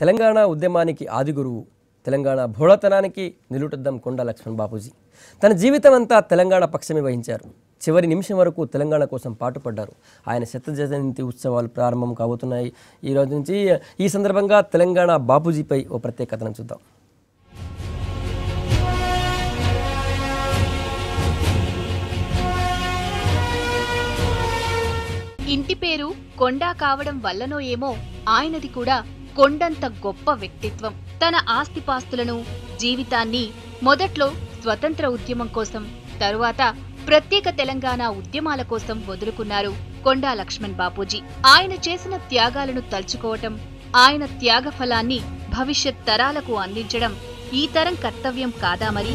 తెలంగాణ ఉద్యమానికి ఆదిగురువు తెలంగాణ భోళతనానికి నిలుటద్దం కొండ లక్ష్మణ్ బాపూజీ తన జీవితం అంతా తెలంగాణ పక్షమే వహించారు చివరి నిమిషం వరకు తెలంగాణ కోసం పాటుపడ్డారు ఆయన శత జయంతి ఉత్సవాలు ప్రారంభం కాబోతున్నాయి ఈరోజు నుంచి ఈ సందర్భంగా తెలంగాణ బాపూజీపై ఓ ప్రత్యేకతను చూద్దాం ఇంటి పేరు కొండా కావడం వల్లనో ఏమో ఆయనది కూడా కొండంత గొప్ప వ్యక్తిత్వం తన ఆస్తిపాస్తులను జీవితాన్ని మొదట్లో స్వతంత్ర ఉద్యమం కోసం తరువాత ప్రత్యేక తెలంగాణ ఉద్యమాల కోసం వదులుకున్నారు కొండా లక్ష్మణ్ బాపూజీ ఆయన చేసిన త్యాగాలను తలుచుకోవటం ఆయన త్యాగఫలాన్ని భవిష్యత్ తరాలకు అందించడం ఈ తరం కర్తవ్యం కాదా మరి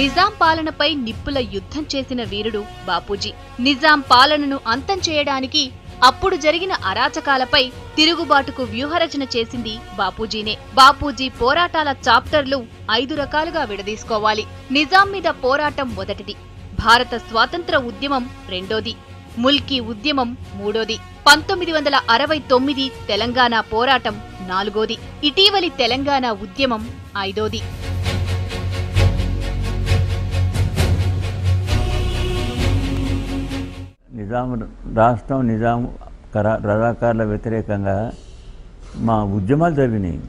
నిజాం పాలనపై నిప్పుల యుద్ధం చేసిన వీరుడు బాపూజీ నిజాం పాలనను అంతం చేయడానికి అప్పుడు జరిగిన అరాచకాలపై తిరుగుబాటుకు వ్యూహరచన చేసింది బాపూజీనే బాపూజీ పోరాటాల చాప్టర్లు ఐదు రకాలుగా విడదీసుకోవాలి నిజాం మీద పోరాటం మొదటిది భారత స్వాతంత్ర ఉద్యమం రెండోది ముల్కీ ఉద్యమం మూడోది పంతొమ్మిది వందల అరవై తొమ్మిది తెలంగాణ పోరాటం నాలుగోది ఇటీవలి తెలంగాణ ఉద్యమం ఐదోది నిజాం రాష్ట్రం నిజాం రజాకారుల వ్యతిరేకంగా మా ఉద్యమాలు జరిగినాయి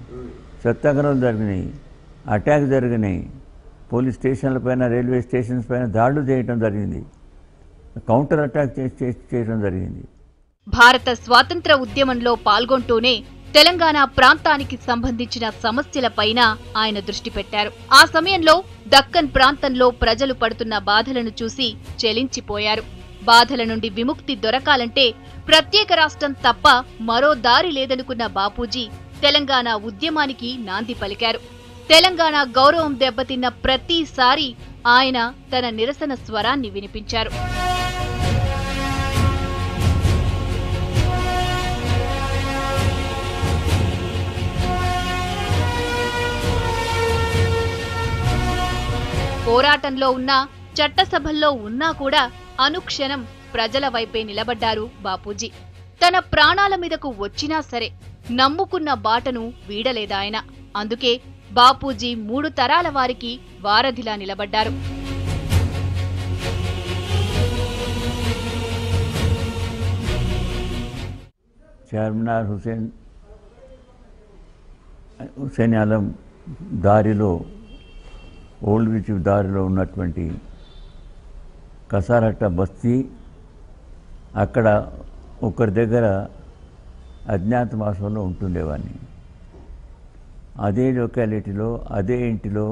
సత్యాగ్రహాలు జరిగినాయి అటాక్ జరిగినాయి పోలీస్ స్టేషన్ల పైన రైల్వే స్టేషన్స్ పైన దాడులు చేయటం జరిగింది కౌంటర్ అటాక్ చేయడం జరిగింది భారత స్వాతంత్ర ఉద్యమంలో పాల్గొంటూనే తెలంగాణ ప్రాంతానికి సంబంధించిన సమస్యలపైన ఆయన దృష్టి పెట్టారు ఆ సమయంలో దక్కన్ ప్రాంతంలో ప్రజలు పడుతున్న బాధలను చూసి చెలించిపోయారు బాధల నుండి విముక్తి దొరకాలంటే ప్రత్యేక రాష్ట్రం తప్ప మరో దారి లేదనుకున్న బాపూజీ తెలంగాణ ఉద్యమానికి నాంది పలికారు తెలంగాణ గౌరవం దెబ్బతిన్న ప్రతిసారి ఆయన తన నిరసన స్వరాన్ని వినిపించారు పోరాటంలో ఉన్నా చట్టసభల్లో ఉన్నా కూడా అనుక్షణం ప్రజల వైపే నిలబడ్డారు బాపూజీ తన ప్రాణాల మీదకు వచ్చినా సరే నమ్ముకున్న బాటను వీడలేదాయన అందుకే బాపూజీ మూడు తరాల వారికి వారధిలా నిలబడ్డారు చార్మినార్ హుసేన్ హుసేన్ ఆలం దారిలో ఓల్డ్ బ్రిడ్జ్ దారిలో ఉన్నటువంటి కసారట్ట బస్తీ అక్కడ ఒకరి దగ్గర అజ్ఞాతవాసంలో ఉంటుండేవాడిని అదే లొకాలిటీలో అదే ఇంటిలో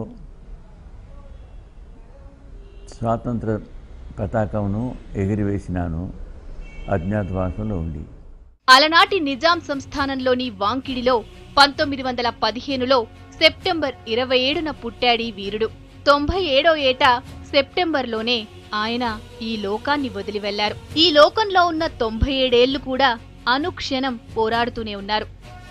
స్వాతంత్ర పతాకంను ఎగిరివేసినాను అజ్ఞాతవాసంలో ఉండి అలనాటి నిజాం సంస్థానంలోని వాంకిడిలో పంతొమ్మిది వందల పదిహేనులో సెప్టెంబర్ ఇరవై ఏడున పుట్టాడీ వీరుడు తొంభై ఏడో ఏట సెప్టెంబర్లోనే ఆయన ఈ లోకాన్ని వదిలి వెళ్లారు ఈ లోకంలో ఉన్న తొంభై ఏడేళ్లు కూడా అనుక్షణం పోరాడుతూనే ఉన్నారు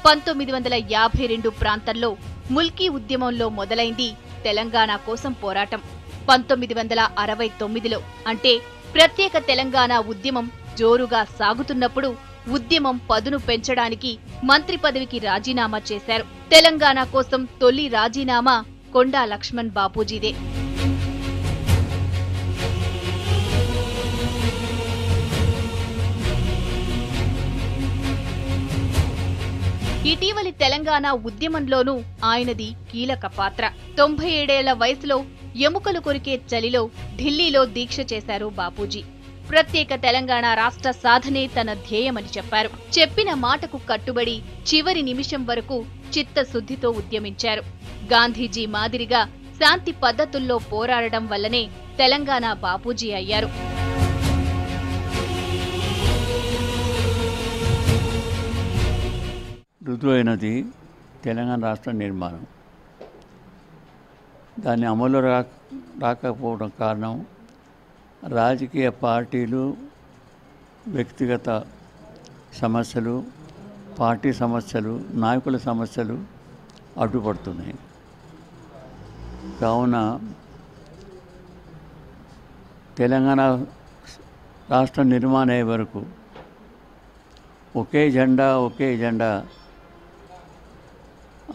పంతొమ్మిది వందల యాభై రెండు ప్రాంతంలో ముల్కీ ఉద్యమంలో మొదలైంది తెలంగాణ కోసం పోరాటం పంతొమ్మిది వందల అరవై తొమ్మిదిలో అంటే ప్రత్యేక తెలంగాణ ఉద్యమం జోరుగా సాగుతున్నప్పుడు ఉద్యమం పదును పెంచడానికి మంత్రి పదవికి రాజీనామా చేశారు తెలంగాణ కోసం తొలి రాజీనామా కొండా లక్ష్మణ్ బాపూజీదే ఇటీవలి తెలంగాణ ఉద్యమంలోనూ ఆయనది కీలక పాత్ర తొంభై ఏడేళ్ల వయసులో ఎముకలు కొరికే చలిలో ఢిల్లీలో దీక్ష చేశారు బాపూజీ ప్రత్యేక తెలంగాణ రాష్ట్ర సాధనే తన ధ్యేయమని చెప్పారు చెప్పిన మాటకు కట్టుబడి చివరి నిమిషం వరకు చిత్తశుద్ధితో ఉద్యమించారు గాంధీజీ మాదిరిగా శాంతి పద్ధతుల్లో పోరాడడం వల్లనే తెలంగాణ బాపూజీ అయ్యారు రుతువైనది తెలంగాణ రాష్ట్ర నిర్మాణం దాన్ని అమలు రా రాకపోవడం కారణం రాజకీయ పార్టీలు వ్యక్తిగత సమస్యలు పార్టీ సమస్యలు నాయకుల సమస్యలు అడ్డుపడుతున్నాయి కావున తెలంగాణ రాష్ట్ర నిర్మాణ అయ్యే వరకు ఒకే జెండా ఒకే జెండా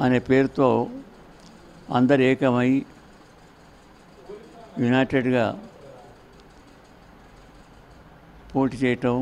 అనే పేరుతో అందరు ఏకమై యునైటెడ్గా పోటీ చేయటం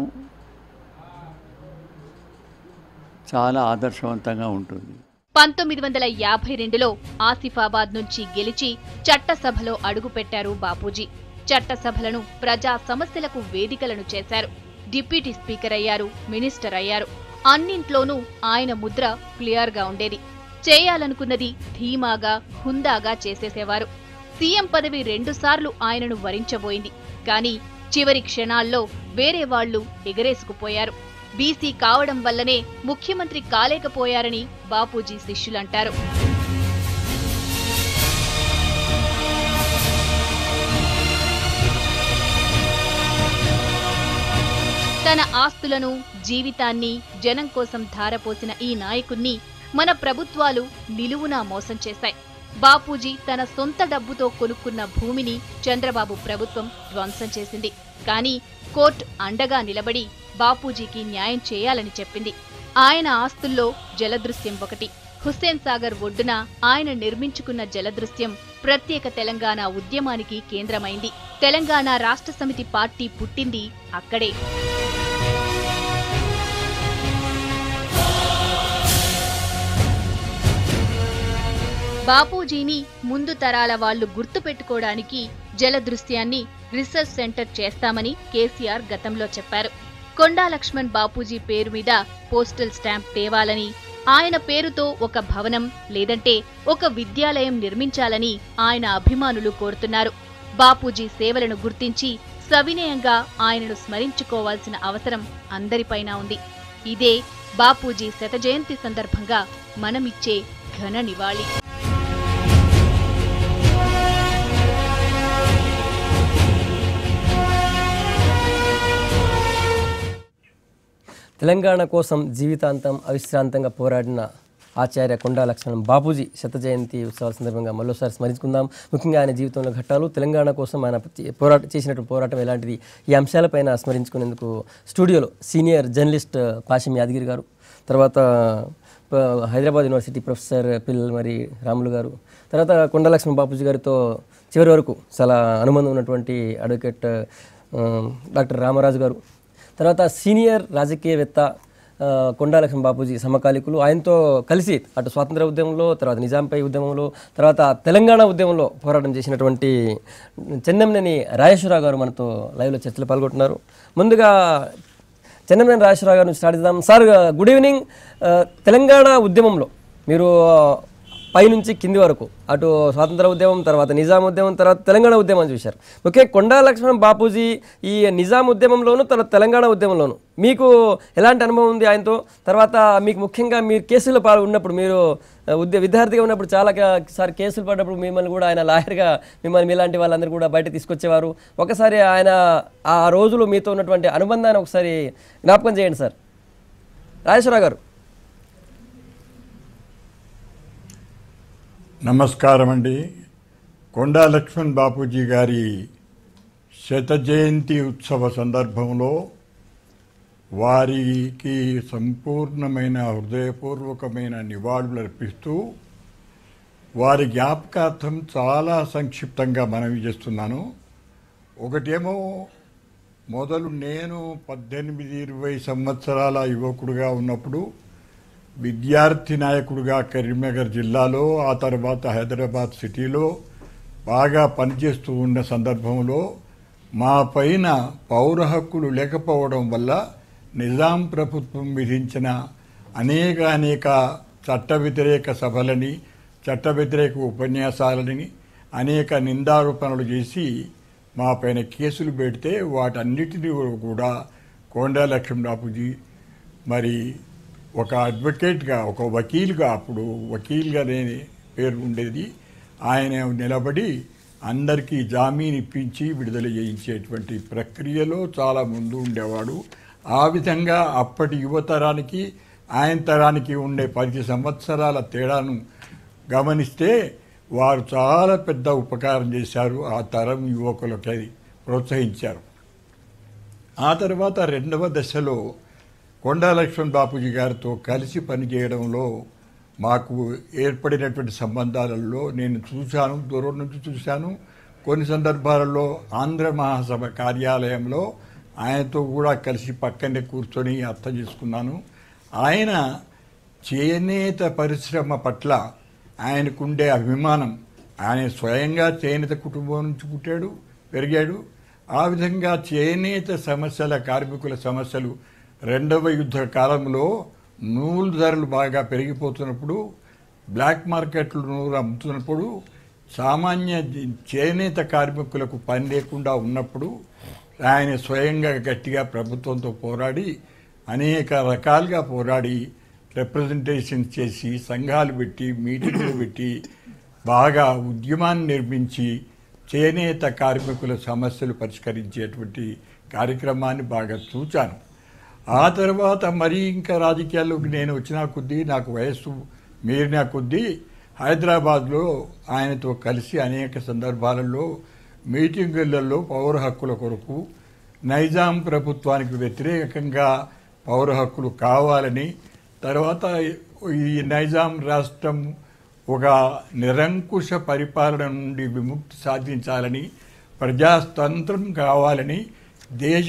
చాలా ఆదర్శవంతంగా ఉంటుంది పంతొమ్మిది వందల యాభై రెండులో ఆసిఫాబాద్ నుంచి గెలిచి చట్టసభలో అడుగుపెట్టారు బాపూజీ చట్టసభలను ప్రజా సమస్యలకు వేదికలను చేశారు డిప్యూటీ స్పీకర్ అయ్యారు మినిస్టర్ అయ్యారు అన్నింట్లోనూ ఆయన ముద్ర క్లియర్గా ఉండేది చేయాలనుకున్నది ధీమాగా హుందాగా చేసేసేవారు సీఎం పదవి రెండుసార్లు ఆయనను వరించబోయింది కానీ చివరి క్షణాల్లో వేరే వాళ్లు ఎగరేసుకుపోయారు బీసీ కావడం వల్లనే ముఖ్యమంత్రి కాలేకపోయారని బాపూజీ శిష్యులంటారు తన ఆస్తులను జీవితాన్ని జనం కోసం ధారపోసిన ఈ నాయకుణ్ణి మన ప్రభుత్వాలు నిలువునా మోసం చేశాయి బాపూజీ తన సొంత డబ్బుతో కొనుక్కున్న భూమిని చంద్రబాబు ప్రభుత్వం ధ్వంసం చేసింది కానీ కోర్టు అండగా నిలబడి బాపూజీకి న్యాయం చేయాలని చెప్పింది ఆయన ఆస్తుల్లో జలదృశ్యం ఒకటి హుస్సేన్ సాగర్ ఒడ్డున ఆయన నిర్మించుకున్న జలదృశ్యం ప్రత్యేక తెలంగాణ ఉద్యమానికి కేంద్రమైంది తెలంగాణ రాష్ట్ర సమితి పార్టీ పుట్టింది అక్కడే బాపూజీని ముందు తరాల వాళ్లు గుర్తుపెట్టుకోవడానికి జల దృశ్యాన్ని రీసెర్చ్ సెంటర్ చేస్తామని కేసీఆర్ గతంలో చెప్పారు కొండా లక్ష్మణ్ బాపూజీ పేరు మీద పోస్టల్ స్టాంప్ తేవాలని ఆయన పేరుతో ఒక భవనం లేదంటే ఒక విద్యాలయం నిర్మించాలని ఆయన అభిమానులు కోరుతున్నారు బాపూజీ సేవలను గుర్తించి సవినయంగా ఆయనను స్మరించుకోవాల్సిన అవసరం అందరిపైనా ఉంది ఇదే బాపూజీ శతజయంతి సందర్భంగా మనమిచ్చే ఘన నివాళి తెలంగాణ కోసం జీవితాంతం అవిశ్రాంతంగా పోరాడిన ఆచార్య కొండా లక్ష్మణ్ బాపూజీ శత జయంతి ఉత్సవాల సందర్భంగా మరోసారి స్మరించుకుందాం ముఖ్యంగా ఆయన జీవితంలో ఘట్టాలు తెలంగాణ కోసం ఆయన పోరాట చేసినటువంటి పోరాటం ఎలాంటిది ఈ అంశాలపైన స్మరించుకునేందుకు స్టూడియోలో సీనియర్ జర్నలిస్ట్ పాషం యాదగిరి గారు తర్వాత హైదరాబాద్ యూనివర్సిటీ ప్రొఫెసర్ పిల్లల మరి రాములు గారు తర్వాత కొండలక్ష్మణ్ బాపూజీ గారితో చివరి వరకు చాలా అనుబంధం ఉన్నటువంటి అడ్వకేట్ డాక్టర్ రామరాజు గారు తర్వాత సీనియర్ రాజకీయవేత్త కొండాలక్ష్మి బాపూజీ సమకాలికులు ఆయనతో కలిసి అటు స్వాతంత్ర ఉద్యమంలో తర్వాత నిజాంపై ఉద్యమంలో తర్వాత తెలంగాణ ఉద్యమంలో పోరాటం చేసినటువంటి చెన్నంనేని రాజేశ్వరరావు గారు మనతో లైవ్లో చర్చలు పాల్గొంటున్నారు ముందుగా చెన్నంనేని రాజేశ్వరరావు గారు స్టార్ట్ చేద్దాం సార్ గుడ్ ఈవినింగ్ తెలంగాణ ఉద్యమంలో మీరు పైనుంచి కింది వరకు అటు స్వాతంత్ర ఉద్యమం తర్వాత నిజాం ఉద్యమం తర్వాత తెలంగాణ ఉద్యమం చూశారు ఓకే కొండా లక్ష్మణ్ బాపూజీ ఈ నిజాం ఉద్యమంలోను తన తెలంగాణ ఉద్యమంలోను మీకు ఎలాంటి అనుభవం ఉంది ఆయనతో తర్వాత మీకు ముఖ్యంగా మీరు కేసులు ఉన్నప్పుడు మీరు ఉద్య విద్యార్థిగా ఉన్నప్పుడు చాలా సార్ కేసులు పడినప్పుడు మిమ్మల్ని కూడా ఆయన లాయర్గా మిమ్మల్ని మీలాంటి వాళ్ళందరూ కూడా బయట తీసుకొచ్చేవారు ఒకసారి ఆయన ఆ రోజులు మీతో ఉన్నటువంటి అనుబంధాన్ని ఒకసారి జ్ఞాపకం చేయండి సార్ రాజేశ్వరరావు గారు నమస్కారం అండి కొండా లక్ష్మణ్ బాపూజీ గారి శత జయంతి ఉత్సవ సందర్భంలో వారికి సంపూర్ణమైన హృదయపూర్వకమైన నివాళులు అర్పిస్తూ వారి జ్ఞాపకార్థం చాలా సంక్షిప్తంగా మనవి చేస్తున్నాను ఒకటేమో మొదలు నేను పద్దెనిమిది ఇరవై సంవత్సరాల యువకుడుగా ఉన్నప్పుడు విద్యార్థి నాయకుడుగా కరీంనగర్ జిల్లాలో ఆ తర్వాత హైదరాబాద్ సిటీలో బాగా పనిచేస్తూ ఉన్న సందర్భంలో మా పైన పౌర హక్కులు లేకపోవడం వల్ల నిజాం ప్రభుత్వం విధించిన అనేక అనేక చట్ట వ్యతిరేక సభలని చట్ట వ్యతిరేక ఉపన్యాసాలని అనేక నిందారోపణలు చేసి మా పైన కేసులు పెడితే వాటన్నిటినీ కూడా కొండా లక్ష్మణరాపుజీ మరి ఒక అడ్వకేట్గా ఒక వకీల్గా అప్పుడు లేని పేరు ఉండేది ఆయన నిలబడి అందరికీ జామీన్ ఇప్పించి విడుదల చేయించేటువంటి ప్రక్రియలో చాలా ముందు ఉండేవాడు ఆ విధంగా అప్పటి యువతరానికి ఆయన తరానికి ఉండే పది సంవత్సరాల తేడాను గమనిస్తే వారు చాలా పెద్ద ఉపకారం చేశారు ఆ తరం యువకులకి ప్రోత్సహించారు ఆ తర్వాత రెండవ దశలో కొండా లక్ష్మణ్ బాపూజీ గారితో కలిసి పనిచేయడంలో మాకు ఏర్పడినటువంటి సంబంధాలలో నేను చూశాను దూరం నుంచి చూశాను కొన్ని సందర్భాలలో ఆంధ్ర మహాసభ కార్యాలయంలో ఆయనతో కూడా కలిసి పక్కనే కూర్చొని అర్థం చేసుకున్నాను ఆయన చేనేత పరిశ్రమ పట్ల ఆయనకుండే అభిమానం ఆయన స్వయంగా చేనేత కుటుంబం నుంచి పుట్టాడు పెరిగాడు ఆ విధంగా చేనేత సమస్యల కార్మికుల సమస్యలు రెండవ యుద్ధ కాలంలో నూలు ధరలు బాగా పెరిగిపోతున్నప్పుడు బ్లాక్ మార్కెట్లు నూలు అమ్ముతున్నప్పుడు సామాన్య చేనేత కార్మికులకు పని లేకుండా ఉన్నప్పుడు ఆయన స్వయంగా గట్టిగా ప్రభుత్వంతో పోరాడి అనేక రకాలుగా పోరాడి రిప్రజెంటేషన్ చేసి సంఘాలు పెట్టి మీటింగ్లు పెట్టి బాగా ఉద్యమాన్ని నిర్మించి చేనేత కార్మికుల సమస్యలు పరిష్కరించేటువంటి కార్యక్రమాన్ని బాగా చూచాను ఆ తర్వాత మరీ ఇంకా రాజకీయాల్లోకి నేను వచ్చిన కొద్దీ నాకు వయస్సు మీరిన కొద్దీ హైదరాబాద్లో ఆయనతో కలిసి అనేక సందర్భాలలో మీటింగులలో పౌర హక్కుల కొరకు నైజాం ప్రభుత్వానికి వ్యతిరేకంగా పౌర హక్కులు కావాలని తర్వాత ఈ నైజాం రాష్ట్రం ఒక నిరంకుశ పరిపాలన నుండి విముక్తి సాధించాలని ప్రజాతంత్రం కావాలని దేశ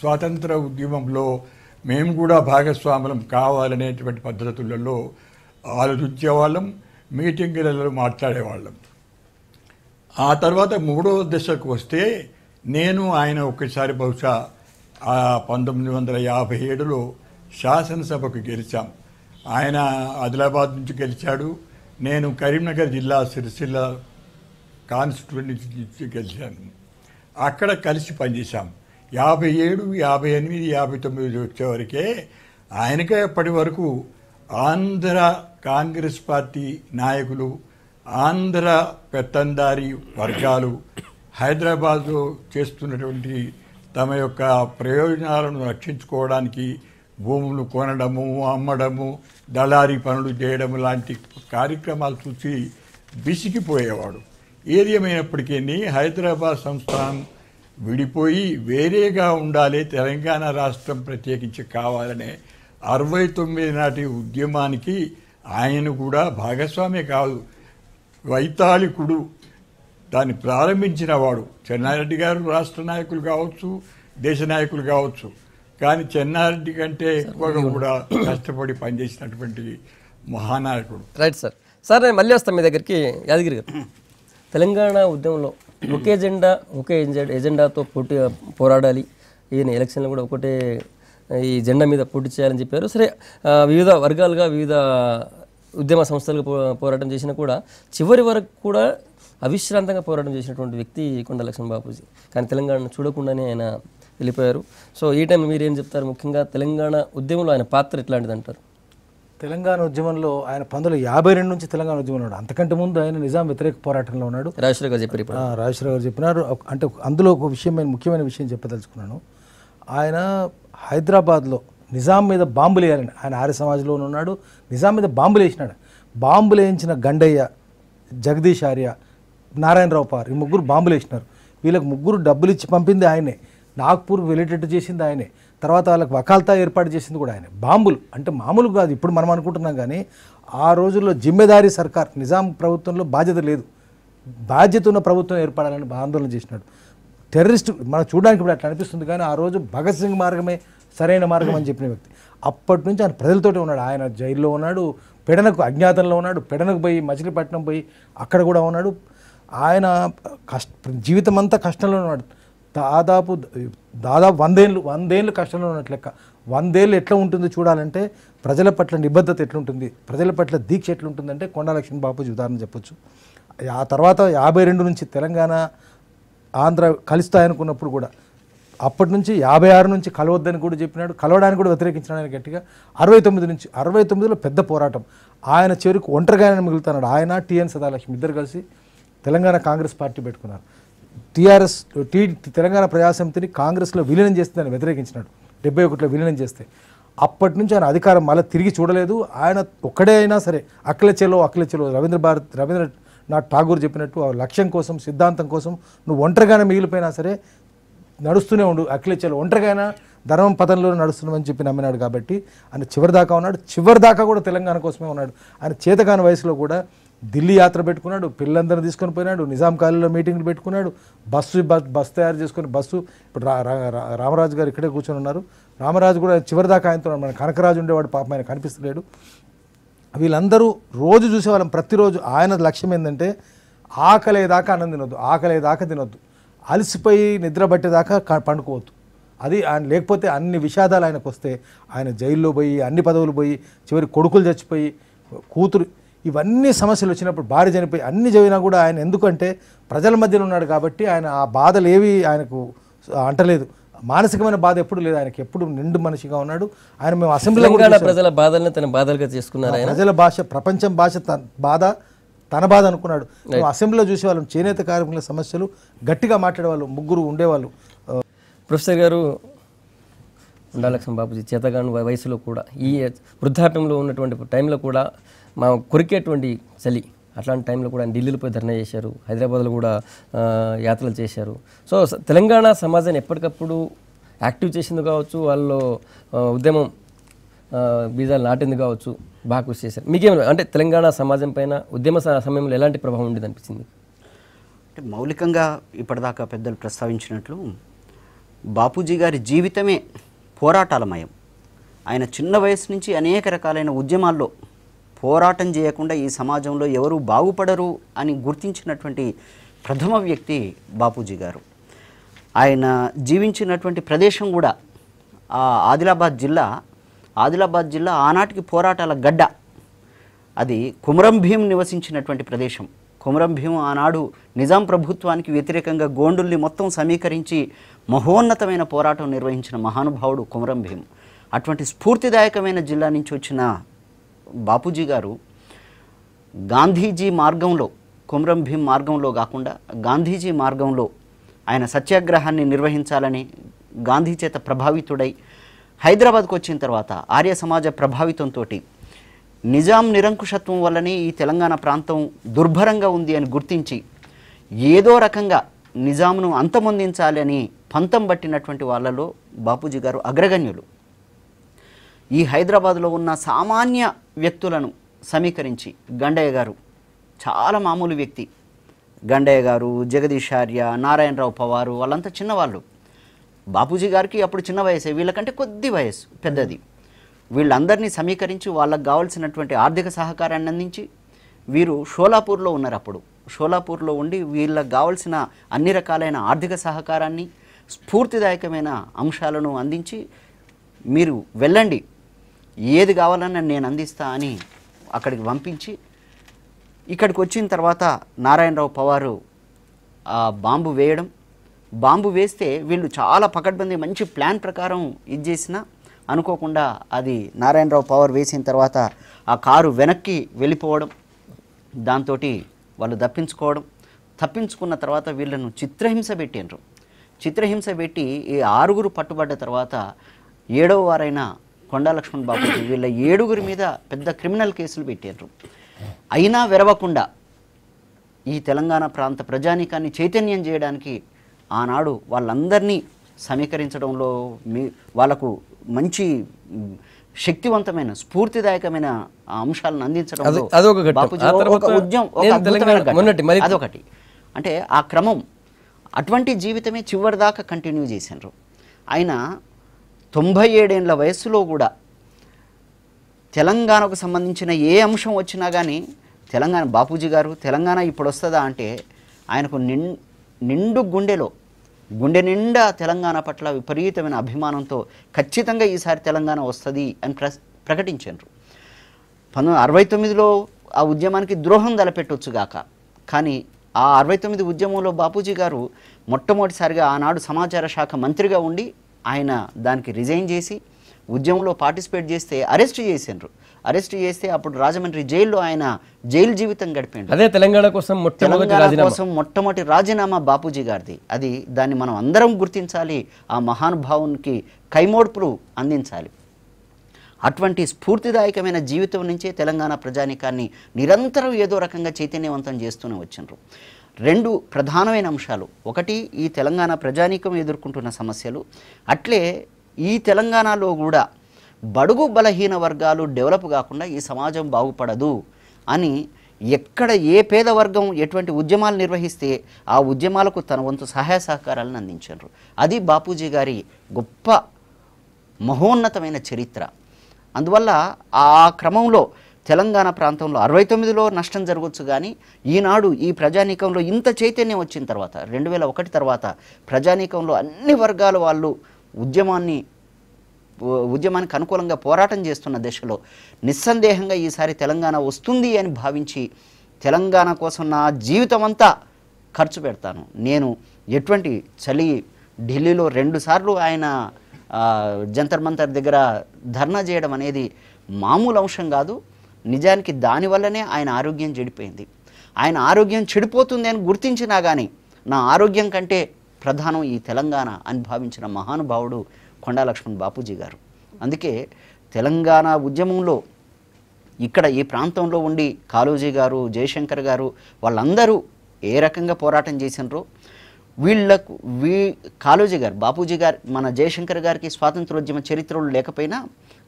స్వాతంత్ర ఉద్యమంలో మేము కూడా భాగస్వాములం కావాలనేటువంటి పద్ధతులలో ఆలోచించేవాళ్ళం మీటింగులలో మాట్లాడేవాళ్ళం ఆ తర్వాత మూడవ దశకు వస్తే నేను ఆయన ఒకసారి బహుశా పంతొమ్మిది వందల యాభై ఏడులో శాసనసభకు గెలిచాం ఆయన ఆదిలాబాద్ నుంచి గెలిచాడు నేను కరీంనగర్ జిల్లా సిరిసిల్ల కాన్స్టిట్యూన్సీ గెలిచాను అక్కడ కలిసి పనిచేశాము యాభై ఏడు యాభై ఎనిమిది యాభై తొమ్మిది వచ్చేవరకే ఆయనకే అప్పటి వరకు ఆంధ్ర కాంగ్రెస్ పార్టీ నాయకులు ఆంధ్ర పెత్తందారి వర్గాలు హైదరాబాద్లో చేస్తున్నటువంటి తమ యొక్క ప్రయోజనాలను రక్షించుకోవడానికి భూములు కొనడము అమ్మడము దళారీ పనులు చేయడం లాంటి కార్యక్రమాలు చూసి విసిగిపోయేవాడు ఏది ఏమైనప్పటికీ హైదరాబాద్ సంస్థానం విడిపోయి వేరేగా ఉండాలి తెలంగాణ రాష్ట్రం ప్రత్యేకించి కావాలనే అరవై తొమ్మిది నాటి ఉద్యమానికి ఆయన కూడా భాగస్వామి కాదు వైతాళికుడు దాన్ని ప్రారంభించిన వాడు చెన్నారెడ్డి గారు రాష్ట్ర నాయకులు కావచ్చు దేశ నాయకులు కావచ్చు కానీ చెన్నారెడ్డి కంటే ఎక్కువగా కూడా కష్టపడి పనిచేసినటువంటి మహానాయకుడు రైట్ సార్ సార్ నేను మళ్ళీ వస్తాను మీ దగ్గరికి యాదగిరి గారు తెలంగాణ ఉద్యమంలో ఒకే ఎజెండా ఒకే ఎజెండాతో పోటీ పోరాడాలి ఈయన ఎలక్షన్లో కూడా ఒకటే ఈ జెండా మీద పోటీ చేయాలని చెప్పారు సరే వివిధ వర్గాలుగా వివిధ ఉద్యమ సంస్థలకు పోరాటం చేసినా కూడా చివరి వరకు కూడా అవిశ్రాంతంగా పోరాటం చేసినటువంటి వ్యక్తి కొండ లక్ష్మణ్ బాపూజీ కానీ తెలంగాణను చూడకుండానే ఆయన వెళ్ళిపోయారు సో ఈ టైం మీరు ఏం చెప్తారు ముఖ్యంగా తెలంగాణ ఉద్యమంలో ఆయన పాత్ర ఎట్లాంటిది అంటారు తెలంగాణ ఉద్యమంలో ఆయన పంతొమ్మిది యాభై రెండు నుంచి తెలంగాణ ఉద్యమంలో ఉన్నాడు అంతకంటే ముందు ఆయన నిజాం వ్యతిరేక పోరాటంలో ఉన్నాడు రాజేశ్వర గారు చెప్పారు రాజేశ్వర గారు చెప్పినారు అంటే అందులో ఒక విషయమైన ముఖ్యమైన విషయం చెప్పదలుచుకున్నాను ఆయన హైదరాబాద్లో నిజాం మీద బాంబులు వేయాలని ఆయన ఆర్య సమాజంలో ఉన్నాడు నిజాం మీద బాంబులు వేసినాడు బాంబులు వేయించిన గండయ్య జగదీష్ ఆర్య నారాయణరావు పార్ ఈ ముగ్గురు బాంబులు వేసినారు వీళ్ళకి ముగ్గురు డబ్బులు ఇచ్చి పంపింది ఆయనే నాగ్పూర్ వెళ్ళేటట్టు చేసింది ఆయనే తర్వాత వాళ్ళకి వకాల్తా ఏర్పాటు చేసింది కూడా ఆయన బాంబులు అంటే మామూలు కాదు ఇప్పుడు మనం అనుకుంటున్నాం కానీ ఆ రోజుల్లో జిమ్మెదారీ సర్కార్ నిజాం ప్రభుత్వంలో బాధ్యత లేదు బాధ్యత ఉన్న ప్రభుత్వం ఏర్పడాలని ఆందోళన చేసినాడు టెర్రరిస్ట్ మనం చూడడానికి ఇప్పుడు అట్లా అనిపిస్తుంది కానీ ఆ రోజు భగత్ సింగ్ మార్గమే సరైన మార్గం అని చెప్పిన వ్యక్తి అప్పటి నుంచి ఆయన ప్రజలతోటి ఉన్నాడు ఆయన జైల్లో ఉన్నాడు పెడనకు అజ్ఞాతంలో ఉన్నాడు పెడనకు పోయి మచిలీపట్నం పోయి అక్కడ కూడా ఉన్నాడు ఆయన కష్ట జీవితం అంతా కష్టంలో ఉన్నాడు దాదాపు దాదాపు వందేళ్ళు వందేళ్ళు కష్టంలో ఉన్నట్లు లెక్క వందేళ్ళు ఎట్లా ఉంటుందో చూడాలంటే ప్రజల పట్ల నిబద్ధత ఎట్లుంటుంది ప్రజల పట్ల దీక్ష ఎట్లుంటుందంటే కొండాలక్ష్మణ్ బాపూజీ ఉదాహరణ చెప్పొచ్చు ఆ తర్వాత యాభై రెండు నుంచి తెలంగాణ ఆంధ్ర కలుస్తాయనుకున్నప్పుడు కూడా అప్పటి నుంచి యాభై ఆరు నుంచి కలవద్దని కూడా చెప్పినాడు కలవడానికి కూడా వ్యతిరేకించినాడు గట్టిగా అరవై తొమ్మిది నుంచి అరవై తొమ్మిదిలో పెద్ద పోరాటం ఆయన చివరికి ఒంటరిగానే మిగులుతున్నాడు ఆయన టీఎన్ సదాలక్ష్మి ఇద్దరు కలిసి తెలంగాణ కాంగ్రెస్ పార్టీ పెట్టుకున్నారు టీఆర్ఎస్ టీ తెలంగాణ ప్రజాసమితిని కాంగ్రెస్లో విలీనం ఆయన వ్యతిరేకించినాడు డెబ్బై ఒకటిలో విలీనం చేస్తే అప్పటి నుంచి ఆయన అధికారం మళ్ళీ తిరిగి చూడలేదు ఆయన ఒక్కడే అయినా సరే అఖిలచెలో అఖిలచెలో రవీంద్ర భారత్ రవీంద్రనాథ్ ఠాగూర్ చెప్పినట్టు ఆ లక్ష్యం కోసం సిద్ధాంతం కోసం నువ్వు ఒంటరిగానే మిగిలిపోయినా సరే నడుస్తూనే ఉండు అఖిలచెలో ఒంటరిగానే ధర్మం పదంలో నడుస్తున్నామని చెప్పి నమ్మినాడు కాబట్టి ఆయన చివరిదాకా ఉన్నాడు చివరిదాకా కూడా తెలంగాణ కోసమే ఉన్నాడు ఆయన చేతకాని వయసులో కూడా ఢిల్లీ యాత్ర పెట్టుకున్నాడు పిల్లలందరినీ తీసుకొని పోయినాడు నిజాం కాలీలో మీటింగ్లు పెట్టుకున్నాడు బస్సు బస్ తయారు చేసుకుని బస్సు ఇప్పుడు రామరాజు గారు ఇక్కడే కూర్చొని ఉన్నారు రామరాజు కూడా చివరిదాకా ఆయనతో మన కనకరాజు ఉండేవాడు పాప ఆయన కనిపిస్తలేడు వీళ్ళందరూ రోజు చూసేవాళ్ళం ప్రతిరోజు ఆయన లక్ష్యం ఏంటంటే ఆకలేదాకా అన్నం తినొద్దు ఆకలేదాకా తినొద్దు అలసిపోయి నిద్ర పట్టేదాకా పండుకోవద్దు అది ఆయన లేకపోతే అన్ని విషాదాలు ఆయనకు వస్తే ఆయన జైల్లో పోయి అన్ని పదవులు పోయి చివరి కొడుకులు చచ్చిపోయి కూతురు ఇవన్నీ సమస్యలు వచ్చినప్పుడు భార్య చనిపోయి అన్ని చదివినా కూడా ఆయన ఎందుకంటే ప్రజల మధ్యలో ఉన్నాడు కాబట్టి ఆయన ఆ బాధలు ఏవి ఆయనకు అంటలేదు మానసికమైన బాధ ఎప్పుడు లేదు ఆయనకి ఎప్పుడు నిండు మనిషిగా ఉన్నాడు ఆయన మేము అసెంబ్లీ ప్రజల బాధల్ని తన బాధలుగా చేసుకున్నారు ప్రజల భాష ప్రపంచం భాష తన బాధ తన బాధ అనుకున్నాడు మేము అసెంబ్లీలో చూసేవాళ్ళం చేనేత కార్మికుల సమస్యలు గట్టిగా మాట్లాడేవాళ్ళు ముగ్గురు ఉండేవాళ్ళు ప్రొఫెసర్ గారు ఉండాలక్ష్మ బాబుజీ చేతగాను వయసులో కూడా ఈ వృద్ధాప్యంలో ఉన్నటువంటి టైంలో కూడా మా కొరికేటువంటి చలి అట్లాంటి టైంలో కూడా ఢిల్లీలో పోయి ధర్నా చేశారు హైదరాబాద్లో కూడా యాత్రలు చేశారు సో తెలంగాణ సమాజాన్ని ఎప్పటికప్పుడు యాక్టివ్ చేసింది కావచ్చు వాళ్ళు ఉద్యమం బీజాలు నాటింది కావచ్చు బాగా కృషి చేశారు మీకేం అంటే తెలంగాణ సమాజం పైన ఉద్యమ సమయంలో ఎలాంటి ప్రభావం ఉండేది అనిపించింది అంటే మౌలికంగా ఇప్పటిదాకా పెద్దలు ప్రస్తావించినట్లు బాపూజీ గారి జీవితమే పోరాటాలమయం ఆయన చిన్న వయసు నుంచి అనేక రకాలైన ఉద్యమాల్లో పోరాటం చేయకుండా ఈ సమాజంలో ఎవరు బాగుపడరు అని గుర్తించినటువంటి ప్రథమ వ్యక్తి బాపూజీ గారు ఆయన జీవించినటువంటి ప్రదేశం కూడా ఆదిలాబాద్ జిల్లా ఆదిలాబాద్ జిల్లా ఆనాటికి పోరాటాల గడ్డ అది కుమరం భీం నివసించినటువంటి ప్రదేశం కుమరం భీం ఆనాడు నిజాం ప్రభుత్వానికి వ్యతిరేకంగా గోండుల్ని మొత్తం సమీకరించి మహోన్నతమైన పోరాటం నిర్వహించిన మహానుభావుడు కుమరం భీం అటువంటి స్ఫూర్తిదాయకమైన జిల్లా నుంచి వచ్చిన బాపూజీ గారు గాంధీజీ మార్గంలో కుమ్రం భీం మార్గంలో కాకుండా గాంధీజీ మార్గంలో ఆయన సత్యాగ్రహాన్ని నిర్వహించాలని గాంధీ చేత ప్రభావితుడై హైదరాబాద్కు వచ్చిన తర్వాత ఆర్య సమాజ ప్రభావితంతో నిజాం నిరంకుశత్వం వల్లనే ఈ తెలంగాణ ప్రాంతం దుర్భరంగా ఉంది అని గుర్తించి ఏదో రకంగా నిజాంను అంతమొందించాలని పంతం పట్టినటువంటి వాళ్ళలో బాపూజీ గారు అగ్రగణ్యులు ఈ హైదరాబాద్లో ఉన్న సామాన్య వ్యక్తులను సమీకరించి గండయ్య గారు చాలా మామూలు వ్యక్తి గండయ్య గారు జగదీశార్య నారాయణరావు పవారు వాళ్ళంతా చిన్నవాళ్ళు బాపూజీ గారికి అప్పుడు చిన్న వయసే వీళ్ళకంటే కొద్ది వయసు పెద్దది వీళ్ళందరినీ సమీకరించి వాళ్ళకు కావాల్సినటువంటి ఆర్థిక సహకారాన్ని అందించి వీరు షోలాపూర్లో ఉన్నారు అప్పుడు షోలాపూర్లో ఉండి వీళ్ళకు కావాల్సిన అన్ని రకాలైన ఆర్థిక సహకారాన్ని స్ఫూర్తిదాయకమైన అంశాలను అందించి మీరు వెళ్ళండి ఏది కావాలన్నా నేను అందిస్తా అని అక్కడికి పంపించి ఇక్కడికి వచ్చిన తర్వాత నారాయణరావు పవారు బాంబు వేయడం బాంబు వేస్తే వీళ్ళు చాలా పకడ్బందీ మంచి ప్లాన్ ప్రకారం ఇది చేసిన అనుకోకుండా అది నారాయణరావు పవర్ వేసిన తర్వాత ఆ కారు వెనక్కి వెళ్ళిపోవడం దాంతో వాళ్ళు తప్పించుకోవడం తప్పించుకున్న తర్వాత వీళ్ళను చిత్రహింస పెట్టినరు చిత్రహింస పెట్టి ఈ ఆరుగురు పట్టుబడ్డ తర్వాత ఏడవ వారైనా కొండా లక్ష్మణ్ బాబు వీళ్ళ ఏడుగురి మీద పెద్ద క్రిమినల్ కేసులు పెట్టారు అయినా విరవకుండా ఈ తెలంగాణ ప్రాంత ప్రజానీకాన్ని చైతన్యం చేయడానికి ఆనాడు వాళ్ళందరినీ సమీకరించడంలో మీ వాళ్ళకు మంచి శక్తివంతమైన స్ఫూర్తిదాయకమైన అంశాలను అందించడం అదొకటి అంటే ఆ క్రమం అటువంటి జీవితమే చివరిదాకా కంటిన్యూ చేశారు ఆయన తొంభై ఏడేండ్ల వయస్సులో కూడా తెలంగాణకు సంబంధించిన ఏ అంశం వచ్చినా కానీ తెలంగాణ బాపూజీ గారు తెలంగాణ ఇప్పుడు వస్తుందా అంటే ఆయనకు నిండు గుండెలో గుండె నిండా తెలంగాణ పట్ల విపరీతమైన అభిమానంతో ఖచ్చితంగా ఈసారి తెలంగాణ వస్తుంది అని ప్ర ప్రకటించారు పంతొమ్మిది అరవై తొమ్మిదిలో ఆ ఉద్యమానికి ద్రోహం తలపెట్టొచ్చుగాక కానీ ఆ అరవై తొమ్మిది ఉద్యమంలో బాపూజీ గారు మొట్టమొదటిసారిగా ఆనాడు సమాచార శాఖ మంత్రిగా ఉండి ఆయన దానికి రిజైన్ చేసి ఉద్యమంలో పార్టిసిపేట్ చేస్తే అరెస్ట్ చేసిండ్రు అరెస్ట్ చేస్తే అప్పుడు రాజమండ్రి జైల్లో ఆయన జైలు జీవితం గడిపాడు అదే తెలంగాణ కోసం తెలంగాణ కోసం మొట్టమొదటి రాజీనామా బాపూజీ గారిది అది దాన్ని మనం అందరం గుర్తించాలి ఆ మహానుభావునికి కైమోడ్పులు అందించాలి అటువంటి స్ఫూర్తిదాయకమైన జీవితం నుంచే తెలంగాణ ప్రజానికాన్ని నిరంతరం ఏదో రకంగా చైతన్యవంతం చేస్తూనే వచ్చినారు రెండు ప్రధానమైన అంశాలు ఒకటి ఈ తెలంగాణ ప్రజానీకం ఎదుర్కొంటున్న సమస్యలు అట్లే ఈ తెలంగాణలో కూడా బడుగు బలహీన వర్గాలు డెవలప్ కాకుండా ఈ సమాజం బాగుపడదు అని ఎక్కడ ఏ పేద వర్గం ఎటువంటి ఉద్యమాలు నిర్వహిస్తే ఆ ఉద్యమాలకు తన వంతు సహాయ సహకారాలను అందించారు అది బాపూజీ గారి గొప్ప మహోన్నతమైన చరిత్ర అందువల్ల ఆ క్రమంలో తెలంగాణ ప్రాంతంలో అరవై తొమ్మిదిలో నష్టం జరగవచ్చు కానీ ఈనాడు ఈ ప్రజానీకంలో ఇంత చైతన్యం వచ్చిన తర్వాత రెండు వేల ఒకటి తర్వాత ప్రజానీకంలో అన్ని వర్గాల వాళ్ళు ఉద్యమాన్ని ఉద్యమానికి అనుకూలంగా పోరాటం చేస్తున్న దశలో నిస్సందేహంగా ఈసారి తెలంగాణ వస్తుంది అని భావించి తెలంగాణ కోసం నా జీవితం అంతా ఖర్చు పెడతాను నేను ఎటువంటి చలి ఢిల్లీలో రెండుసార్లు ఆయన జంతర్ మంతర్ దగ్గర ధర్నా చేయడం అనేది మామూలు అంశం కాదు నిజానికి దానివల్లనే ఆయన ఆరోగ్యం చెడిపోయింది ఆయన ఆరోగ్యం చెడిపోతుంది అని గుర్తించినా కానీ నా ఆరోగ్యం కంటే ప్రధానం ఈ తెలంగాణ అని భావించిన మహానుభావుడు కొండా లక్ష్మణ్ బాపూజీ గారు అందుకే తెలంగాణ ఉద్యమంలో ఇక్కడ ఈ ప్రాంతంలో ఉండి కాళోజీ గారు జయశంకర్ గారు వాళ్ళందరూ ఏ రకంగా పోరాటం చేసినారో వీళ్ళకు వీ కాలోజీ గారు బాపూజీ గారు మన జయశంకర్ గారికి స్వాతంత్రోద్యమ చరిత్రలు లేకపోయినా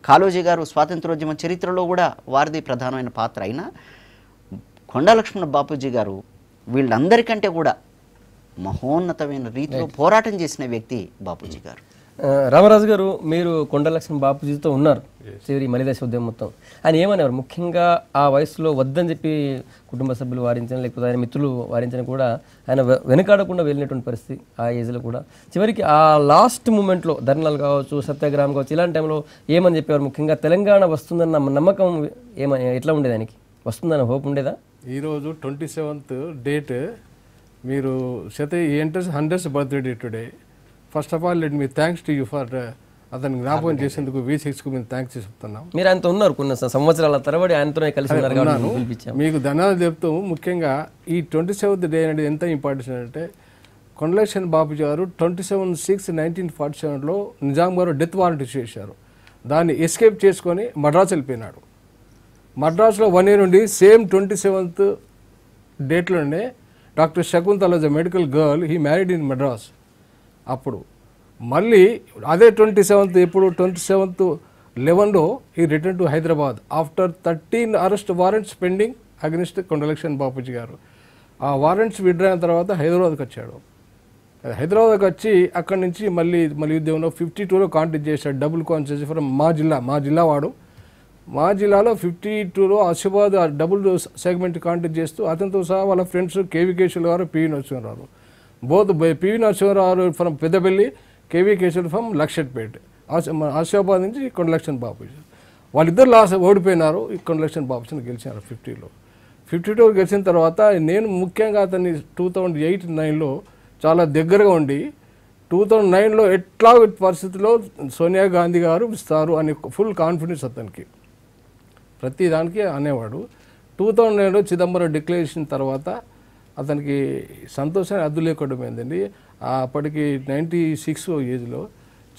కాలోజీ గారు స్వాతంత్రోద్యమ చరిత్రలో కూడా వారిది ప్రధానమైన పాత్ర అయినా కొండలక్ష్మణ బాపూజీ గారు వీళ్ళందరికంటే కూడా మహోన్నతమైన రీతిలో పోరాటం చేసిన వ్యక్తి బాపూజీ గారు రామరాజు గారు మీరు కొండలక్ష్మి బాపుజీతో ఉన్నారు చివరి మలిదశ ఉద్యమం మొత్తం ఆయన ఏమనేవారు ముఖ్యంగా ఆ వయసులో వద్దని చెప్పి కుటుంబ సభ్యులు వారించిన లేకపోతే ఆయన మిత్రులు వారించిన కూడా ఆయన వెనకాడకుండా వెళ్ళినటువంటి పరిస్థితి ఆ ఏజ్లో కూడా చివరికి ఆ లాస్ట్ మూమెంట్లో ధర్నాలు కావచ్చు సత్యాగ్రహం కావచ్చు ఇలాంటి టైంలో ఏమని చెప్పేవారు ముఖ్యంగా తెలంగాణ వస్తుందన్న నమ్మకం ఏమని ఎట్లా ఉండేది ఆయనకి వస్తుందన్న హోప్ ఉండేదా ఈరోజు ట్వంటీ సెవెంత్ డేట్ మీరు సతే enters hundreds birthday day today first of all let me thanks to you for అతను జ్ఞాపకం చేసేందుకు వి సిక్స్కు మేము థ్యాంక్స్ చెప్తున్నాం మీరు ఆయనతో ఉన్నారు కొన్ని సంవత్సరాల తరబడి ఆయనతోనే కలిసి ఉన్నారు మీకు ధన్యవాదాలు చెప్తూ ముఖ్యంగా ఈ ట్వంటీ సెవెంత్ డే అనేది ఎంత ఇంపార్టెంట్ అంటే కొండలక్ష్మణ్ బాబుజీ గారు twenty seven six nineteen forty సెవెన్లో నిజాం గారు డెత్ వారెంట్ చేశారు దాన్ని ఎస్కేప్ చేసుకొని మడ్రాస్ వెళ్ళిపోయినాడు మడ్రాస్లో వన్ ఇయర్ ఉండి సేమ్ ట్వంటీ సెవెంత్ డేట్లోనే doctor Shakuntala medical girl he married in Madras అప్పుడు మళ్ళీ అదే ట్వంటీ సెవెంత్ ఇప్పుడు ట్వంటీ సెవెంత్ లెవెన్లో ఈ return to Hyderabad after thirteen arrest warrants pending against Konda Lakshman Bapuji గారు ఆ వారెంట్స్ విడ్రైన అయిన తర్వాత హైదరాబాద్కి వచ్చాడు హైదరాబాద్కి వచ్చి అక్కడి నుంచి మళ్ళీ మళ్ళీ ఉద్యమంలో ఫిఫ్టీ టూలో కాంటాక్ట్ చేశాడు డబుల్ కాన్సెస్ ఫ్రమ్ మా జిల్లా మా జిల్లా వాడు మా జిల్లాలో ఫిఫ్టీ టూలో ఆసిఫాబాద్ డబుల్ సెగ్మెంట్ కాంటాక్ట్ చేస్తూ అతనితో సహా వాళ్ళ ఫ్రెండ్స్ కేవీ కేశవులు గారు పీఈని వచ్చినారు both PV PV from Peddapalli KV Kesar from from Lakshadpet. Asifabad నుంచి కొన్ని లక్షల బాబు వాళ్ళిద్దరు లాస్ ఓడిపోయినారు కొన్ని లక్షల బాబు గెలిచినారు ఫిఫ్టీలో ఫిఫ్టీ టూ గెలిచిన తర్వాత నేను ముఖ్యంగా అతన్ని టూ థౌజండ్ ఎయిట్ నైన్లో చాలా దగ్గరగా ఉండి టూ థౌజండ్ నైన్లో ఎట్లా పరిస్థితుల్లో సోనియా గాంధీ గారు ఇస్తారు అని ఫుల్ కాన్ఫిడెన్స్ అతనికి ప్రతి దానికి అనేవాడు టూ థౌజండ్ నైన్లో చిదంబరం డిక్లరేషన్ తర్వాత అతనికి సంతోషాన్ని అద్దు లేకుండామైందండి అప్పటికి నైంటీ సిక్స్ ఏజ్లో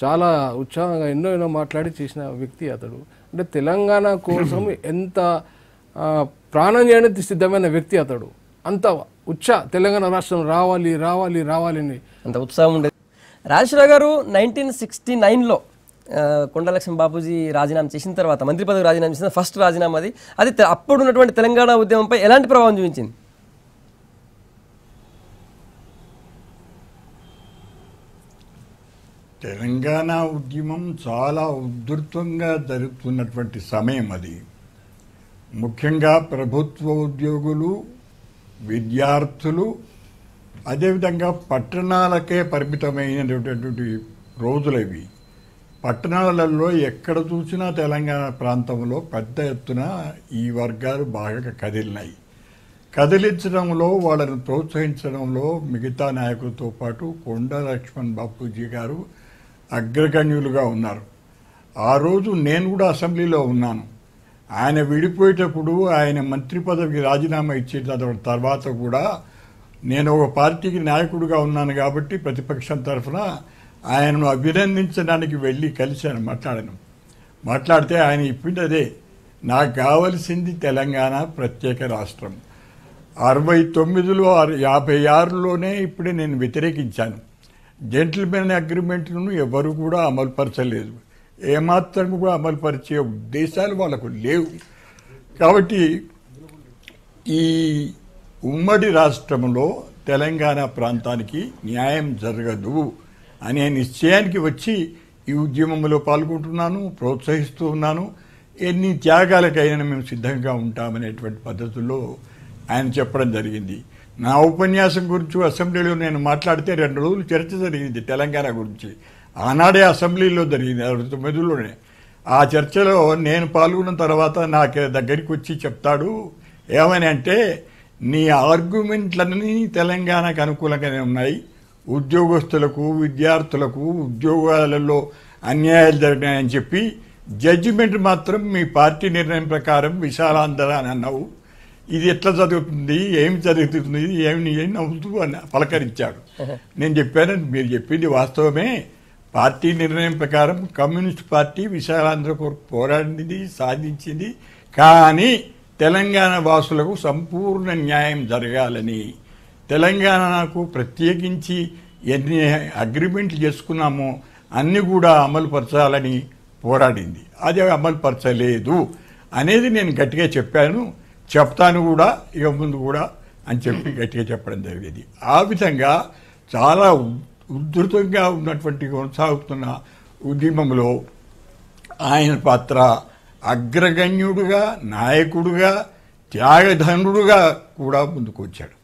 చాలా ఉత్సాహంగా ఎన్నో ఎన్నో మాట్లాడి చేసిన వ్యక్తి అతడు అంటే తెలంగాణ కోసం ఎంత ప్రాణం చేయడానికి సిద్ధమైన వ్యక్తి అతడు అంత ఉత్సాహ తెలంగాణ రాష్ట్రం రావాలి రావాలి రావాలి అని అంత ఉత్సాహం ఉండేది రాజశేఖర్ గారు నైన్టీన్ సిక్స్టీ నైన్లో కొండలక్ష్మి బాపూజీ రాజీనామా చేసిన తర్వాత మంత్రి పదవి రాజీనామా చేసిన ఫస్ట్ రాజీనామా అది అది అప్పుడు ఉన్నటువంటి తెలంగాణ ఉద్యమంపై ఎలాంటి ప్రభావం చూపించింది తెలంగాణ ఉద్యమం చాలా ఉధృతంగా జరుగుతున్నటువంటి సమయం అది ముఖ్యంగా ప్రభుత్వ ఉద్యోగులు విద్యార్థులు అదేవిధంగా పట్టణాలకే పరిమితమైనటువంటి రోజులు ఇవి పట్టణాలలో ఎక్కడ చూసినా తెలంగాణ ప్రాంతంలో పెద్ద ఎత్తున ఈ వర్గాలు బాగా కదిలినాయి కదిలించడంలో వాళ్ళని ప్రోత్సహించడంలో మిగతా నాయకులతో పాటు కొండ లక్ష్మణ్ బాపూజీ గారు అగ్రగణ్యులుగా ఉన్నారు ఆ రోజు నేను కూడా అసెంబ్లీలో ఉన్నాను ఆయన విడిపోయేటప్పుడు ఆయన మంత్రి పదవికి రాజీనామా ఇచ్చే తర్వాత కూడా నేను ఒక పార్టీకి నాయకుడిగా ఉన్నాను కాబట్టి ప్రతిపక్షం తరఫున ఆయనను అభినందించడానికి వెళ్ళి కలిశాను మాట్లాడాను మాట్లాడితే ఆయన ఇప్పుడు అదే నాకు కావలసింది తెలంగాణ ప్రత్యేక రాష్ట్రం అరవై తొమ్మిదిలో యాభై ఆరులోనే ఇప్పుడే నేను వ్యతిరేకించాను జెంటిల్మెన్ అగ్రిమెంట్ను ఎవరు కూడా అమలుపరచలేదు ఏమాత్రం కూడా అమలుపరిచే ఉద్దేశాలు వాళ్ళకు లేవు కాబట్టి ఈ ఉమ్మడి రాష్ట్రంలో తెలంగాణ ప్రాంతానికి న్యాయం జరగదు అనే నిశ్చయానికి వచ్చి ఈ ఉద్యమంలో పాల్గొంటున్నాను ప్రోత్సహిస్తూ ఉన్నాను ఎన్ని త్యాగాలకైనా మేము సిద్ధంగా ఉంటామనేటువంటి పద్ధతుల్లో ఆయన చెప్పడం జరిగింది నా ఉపన్యాసం గురించి అసెంబ్లీలో నేను మాట్లాడితే రెండు రోజులు చర్చ జరిగింది తెలంగాణ గురించి ఆనాడే అసెంబ్లీలో జరిగింది అరవై తొమ్మిదిలోనే ఆ చర్చలో నేను పాల్గొన్న తర్వాత నాకు దగ్గరికి వచ్చి చెప్తాడు ఏమని అంటే నీ ఆర్గ్యుమెంట్లన్నీ తెలంగాణకు అనుకూలంగానే ఉన్నాయి ఉద్యోగస్తులకు విద్యార్థులకు ఉద్యోగాలలో అన్యాయాలు జరిగినాయని చెప్పి జడ్జిమెంట్ మాత్రం మీ పార్టీ నిర్ణయం ప్రకారం విశాలాంధ్ర అని అన్నావు ఇది ఎట్లా చదువుతుంది ఏమి చదువుతుంది ఏమి నవ్వుతూ అని పలకరించాడు నేను చెప్పాను మీరు చెప్పింది వాస్తవమే పార్టీ నిర్ణయం ప్రకారం కమ్యూనిస్ట్ పార్టీ విశాలాంధ్ర కొరకు పోరాడింది సాధించింది కానీ తెలంగాణ వాసులకు సంపూర్ణ న్యాయం జరగాలని తెలంగాణకు ప్రత్యేకించి ఎన్ని అగ్రిమెంట్లు చేసుకున్నామో అన్నీ కూడా అమలుపరచాలని పోరాడింది అది అమలుపరచలేదు అనేది నేను గట్టిగా చెప్పాను చెప్తాను కూడా ఇక ముందు కూడా అని చెప్పి గట్టిగా చెప్పడం జరిగేది ఆ విధంగా చాలా ఉధృతంగా ఉన్నటువంటి కొనసాగుతున్న ఉద్యమంలో ఆయన పాత్ర అగ్రగణ్యుడుగా నాయకుడుగా త్యాగధనుడుగా కూడా ముందుకు వచ్చాడు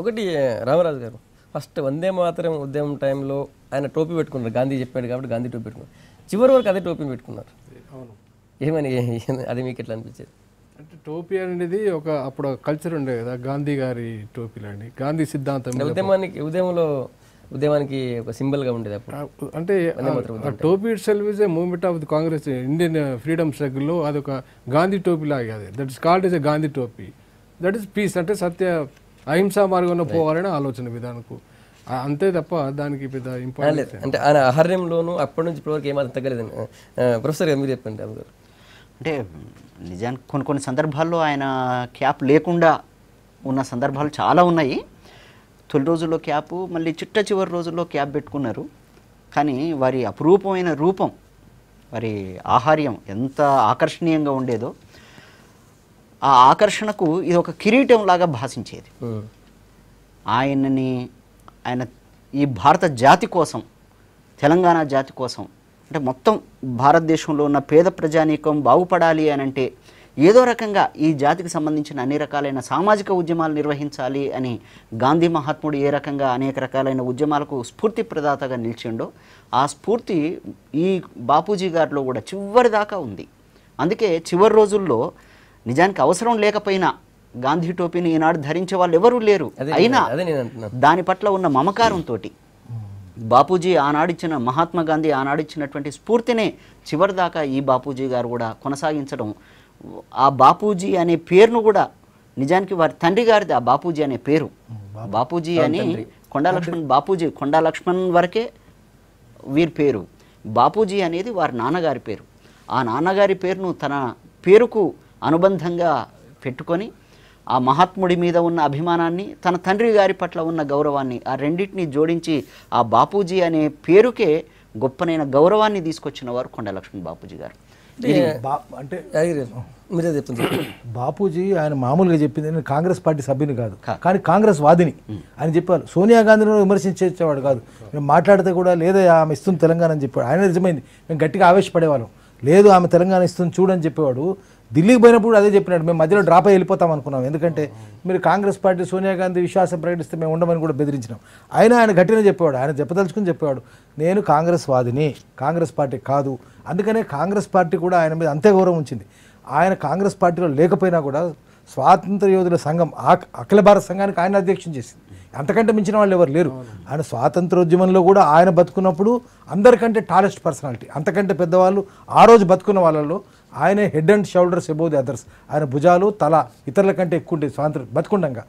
ఒకటి రామరాజు గారు ఫస్ట్ వందే మాత్రం ఉద్యమం టైంలో ఆయన టోపీ పెట్టుకున్నారు గాంధీ చెప్పాడు కాబట్టి గాంధీ టోపీ పెట్టుకున్నారు చివరి వరకు అదే టోపీ పెట్టుకున్నారు ఏమని అది మీకు ఎట్లా అనిపించేది అంటే టోపీ అనేది ఒక అప్పుడు కల్చర్ ఉండే కదా గాంధీ గారి టోపీలు అండి గాంధీ సిద్ధాంతం ఉద్యమానికి ఉద్యమంలో ఉద్యమానికి ఒక సింబల్ గా ఉండేది అప్పుడు అంటే టోపీ itself is a movement of the Congress Indian freedom అది అదొక గాంధీ టోపీ లాగా అది that is called is a Gandhi టోపీ దట్ ఇస్ పీస్ అంటే సత్య అహింసా మార్గంలో పోవాలని ఆలోచన విధానకు అంతే తప్ప దానికి పెద్ద ఇంపార్టెంట్ అంటే ఆయన ఆహార్యంలోనూ అప్పటి నుంచి ఇప్పటివరకు ఏమాత్రం తగ్గలేదు ప్రొఫెసర్ గారు మీరు చెప్పండి అంటే నిజానికి కొన్ని కొన్ని సందర్భాల్లో ఆయన క్యాప్ లేకుండా ఉన్న సందర్భాలు చాలా ఉన్నాయి తొలి రోజుల్లో క్యాప్ మళ్ళీ చిట్ట చివరి రోజుల్లో క్యాప్ పెట్టుకున్నారు కానీ వారి అపురూపమైన రూపం వారి ఆహార్యం ఎంత ఆకర్షణీయంగా ఉండేదో ఆ ఆకర్షణకు ఇది ఒక కిరీటం లాగా భాషించేది ఆయనని ఆయన ఈ భారత జాతి కోసం తెలంగాణ జాతి కోసం అంటే మొత్తం భారతదేశంలో ఉన్న పేద ప్రజానీకం బాగుపడాలి అని అంటే ఏదో రకంగా ఈ జాతికి సంబంధించిన అన్ని రకాలైన సామాజిక ఉద్యమాలు నిర్వహించాలి అని గాంధీ మహాత్ముడు ఏ రకంగా అనేక రకాలైన ఉద్యమాలకు స్ఫూర్తి ప్రదాతగా నిలిచిండో ఆ స్ఫూర్తి ఈ బాపూజీ గారిలో కూడా చివరి దాకా ఉంది అందుకే చివరి రోజుల్లో నిజానికి అవసరం లేకపోయినా గాంధీ టోపీని ఈనాడు ధరించే వాళ్ళు ఎవరూ లేరు అయినా దాని పట్ల ఉన్న మమకారంతో బాపూజీ ఆనాడిచ్చిన మహాత్మా గాంధీ ఆనాడిచ్చినటువంటి స్ఫూర్తినే చివరిదాకా ఈ బాపూజీ గారు కూడా కొనసాగించడం ఆ బాపూజీ అనే పేరును కూడా నిజానికి వారి తండ్రి గారిది ఆ బాపూజీ అనే పేరు బాపూజీ అని కొండలక్ష్మణ్ బాపూజీ కొండలక్ష్మణ్ వరకే వీరి పేరు బాపూజీ అనేది వారి నాన్నగారి పేరు ఆ నాన్నగారి పేరును తన పేరుకు అనుబంధంగా పెట్టుకొని ఆ మహాత్ముడి మీద ఉన్న అభిమానాన్ని తన తండ్రి గారి పట్ల ఉన్న గౌరవాన్ని ఆ రెండింటిని జోడించి ఆ బాపూజీ అనే పేరుకే గొప్పనైన గౌరవాన్ని తీసుకొచ్చిన వారు కొండలక్ష్మి బాపూజీ గారు అంటే మీరే చెప్పింది బాపూజీ ఆయన మామూలుగా చెప్పింది నేను కాంగ్రెస్ పార్టీ సభ్యుని కాదు కానీ కాంగ్రెస్ వాదిని ఆయన చెప్పారు సోనియా గాంధీని విమర్శించేవాడు కాదు మేము మాట్లాడితే కూడా లేదా ఆమె ఇస్తుంది తెలంగాణ అని చెప్పాడు ఆయన నిజమైంది మేము గట్టిగా ఆవేశపడేవాళ్ళం లేదు ఆమె తెలంగాణ ఇస్తుంది చూడని చెప్పేవాడు ఢిల్లీకి పోయినప్పుడు అదే చెప్పినాడు మేము మధ్యలో డ్రాప్ అయి వెళ్ళిపోతాం అనుకున్నాం ఎందుకంటే మీరు కాంగ్రెస్ పార్టీ సోనియా గాంధీ విశ్వాసం ప్రకటిస్తే మేము ఉండమని కూడా బెదిరించినాం ఆయన ఆయన గట్టిగా చెప్పేవాడు ఆయన చెప్పదలుచుకుని చెప్పేవాడు నేను కాంగ్రెస్ వాదిని కాంగ్రెస్ పార్టీ కాదు అందుకనే కాంగ్రెస్ పార్టీ కూడా ఆయన మీద అంతే గౌరవం ఉంచింది ఆయన కాంగ్రెస్ పార్టీలో లేకపోయినా కూడా స్వాతంత్ర యోధుల సంఘం అఖిల భారత సంఘానికి ఆయన అధ్యక్షం చేసింది అంతకంటే మించిన వాళ్ళు ఎవరు లేరు ఆయన స్వాతంత్రోద్యమంలో కూడా ఆయన బతుకున్నప్పుడు అందరికంటే టాలెస్ట్ పర్సనాలిటీ అంతకంటే పెద్దవాళ్ళు ఆ రోజు బతుకున్న వాళ్ళలో ఆయన head and shoulders above the others ఆయన భుజాలు తల ఇతరుల కంటే ఎక్కువ ఉండే స్వాతంత్రం బతుకుండంగా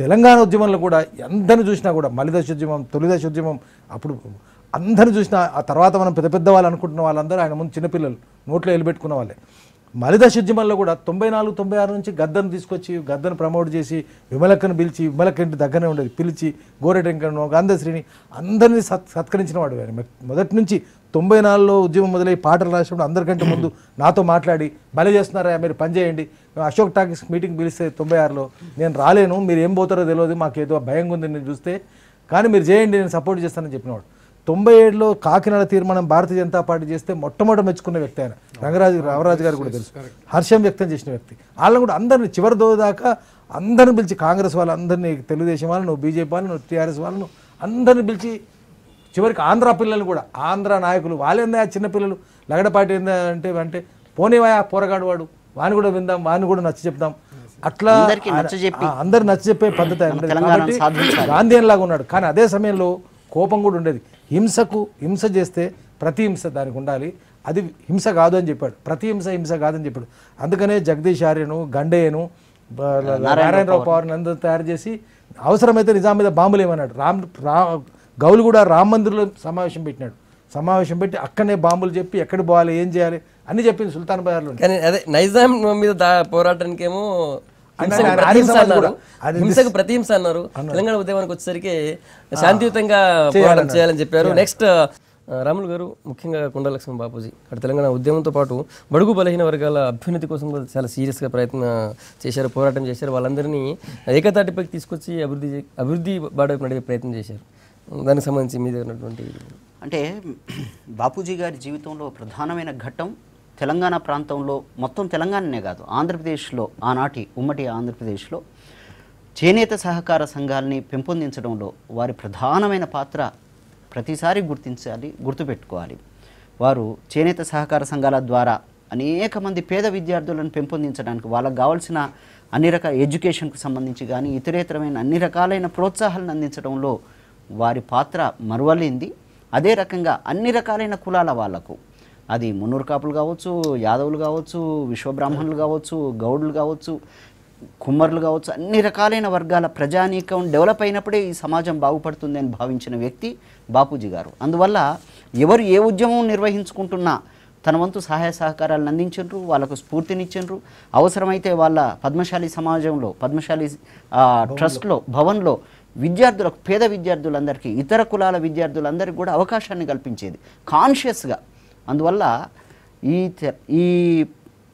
తెలంగాణ ఉద్యమంలో కూడా ఎందరిని చూసినా కూడా ఉద్యమం తొలిదశ ఉద్యమం అప్పుడు అందరిని చూసినా ఆ తర్వాత మనం పెద్ద పెద్ద వాళ్ళు అనుకుంటున్న వాళ్ళందరూ ఆయన ముందు చిన్నపిల్లలు నోట్లో వెళ్ళిపెట్టుకున్న వాళ్ళే మలిదశ ఉద్యమంలో కూడా తొంభై నాలుగు తొంభై ఆరు నుంచి గద్దను తీసుకొచ్చి గద్దను ప్రమోట్ చేసి విమలక్కను పిలిచి విమలక్కంటి దగ్గరనే ఉండేది పిలిచి గోరెటెంకను గాంధశ్రీని అందరినీ సత్ సత్కరించిన వాడు ఆయన మొదటి నుంచి తొంభై నాలుగులో ఉద్యమం మొదలై పాటలు రాసినప్పుడు అందరికంటే ముందు నాతో మాట్లాడి మళ్ళీ చేస్తున్నారా మీరు పనిచేయండి అశోక్ టాకీస్ మీటింగ్ పిలిస్తే తొంభై ఆరులో నేను రాలేను మీరు ఏం పోతారో తెలియదు మాకు ఏదో భయంగా ఉంది నేను చూస్తే కానీ మీరు చేయండి నేను సపోర్ట్ చేస్తానని చెప్పినవాడు తొంభై ఏడులో కాకినాడ తీర్మానం భారతీయ జనతా పార్టీ చేస్తే మొట్టమొదటి మెచ్చుకున్న వ్యక్తి ఆయన రంగరాజు రామరాజు గారు కూడా తెలుసు హర్షం వ్యక్తం చేసిన వ్యక్తి వాళ్ళని కూడా అందరిని చివరి దాకా అందరిని పిలిచి కాంగ్రెస్ వాళ్ళందరినీ తెలుగుదేశం వాళ్ళను బీజేపీ వాళ్ళను టీఆర్ఎస్ వాళ్ళను అందరిని పిలిచి చివరికి ఆంధ్ర పిల్లలు కూడా ఆంధ్ర నాయకులు వాళ్ళేందా చిన్నపిల్లలు లగడపాటి ఏందా అంటే అంటే పోనేవాయా పోరగాడు వాడు వాని కూడా విందాం వాని కూడా నచ్చ చెప్దాం అట్లా అందరు నచ్చ చెప్పే పద్ధతి గాంధీ లాగా ఉన్నాడు కానీ అదే సమయంలో కోపం కూడా ఉండేది హింసకు హింస చేస్తే ప్రతి హింస దానికి ఉండాలి అది హింస కాదు అని చెప్పాడు ప్రతి హింస హింస కాదని చెప్పాడు అందుకనే జగదీష్ ఆర్యను గండేయను నారాయణరావు పవర్ని అందరూ తయారు చేసి అవసరమైతే నిజాం మీద బాంబులు ఏమన్నాడు రామ్ రా గౌలు కూడా రామ్ మందిర్లో సమావేశం పెట్టినాడు సమావేశం పెట్టి అక్కడనే బాంబులు చెప్పి ఎక్కడ పోవాలి ఏం చేయాలి అని చెప్పింది సుల్తాన్ బజార్లో కానీ అదే నైజాం మీద పోరాటానికేమో హింసకు ప్రతిహింస అన్నారు తెలంగాణ ఉద్యమానికి వచ్చేసరికి శాంతియుతంగా పోరాటం చేయాలని చెప్పారు నెక్స్ట్ రాములు గారు ముఖ్యంగా కొండలక్ష్మి బాపూజీ అక్కడ తెలంగాణ ఉద్యమంతో పాటు బడుగు బలహీన వర్గాల అభ్యున్నతి కోసం చాలా సీరియస్గా ప్రయత్నం చేశారు పోరాటం చేశారు వాళ్ళందరినీ ఏకతాటిపైకి తీసుకొచ్చి అభివృద్ధి అభివృద్ధి బాడే నడిపే ప్రయత్నం చేశారు దానికి సంబంధించి మీద ఉన్నటువంటి అంటే బాపూజీ గారి జీవితంలో ప్రధానమైన ఘట్టం తెలంగాణ ప్రాంతంలో మొత్తం తెలంగాణనే కాదు ఆంధ్రప్రదేశ్లో ఆనాటి ఉమ్మడి ఆంధ్రప్రదేశ్లో చేనేత సహకార సంఘాలని పెంపొందించడంలో వారి ప్రధానమైన పాత్ర ప్రతిసారి గుర్తించాలి గుర్తుపెట్టుకోవాలి వారు చేనేత సహకార సంఘాల ద్వారా అనేక మంది పేద విద్యార్థులను పెంపొందించడానికి వాళ్ళకు కావాల్సిన అన్ని రకాల ఎడ్యుకేషన్కు సంబంధించి కానీ ఇతరేతరమైన అన్ని రకాలైన ప్రోత్సాహాలను అందించడంలో వారి పాత్ర మరువలేంది అదే రకంగా అన్ని రకాలైన కులాల వాళ్లకు అది మున్నూరు కాపులు కావచ్చు యాదవులు కావచ్చు విశ్వబ్రాహ్మణులు కావచ్చు గౌడులు కావచ్చు కుమ్మర్లు కావచ్చు అన్ని రకాలైన వర్గాల ప్రజానీకం డెవలప్ అయినప్పుడే ఈ సమాజం బాగుపడుతుంది అని భావించిన వ్యక్తి బాపూజీ గారు అందువల్ల ఎవరు ఏ ఉద్యమం నిర్వహించుకుంటున్నా తన వంతు సహాయ సహకారాలను అందించరు వాళ్ళకు స్ఫూర్తినిచ్చిండ్రు అవసరమైతే వాళ్ళ పద్మశాలి సమాజంలో పద్మశాలి ట్రస్ట్లో భవన్లో విద్యార్థులకు పేద విద్యార్థులందరికీ ఇతర కులాల విద్యార్థులందరికీ కూడా అవకాశాన్ని కల్పించేది కాన్షియస్గా అందువల్ల ఈ ఈ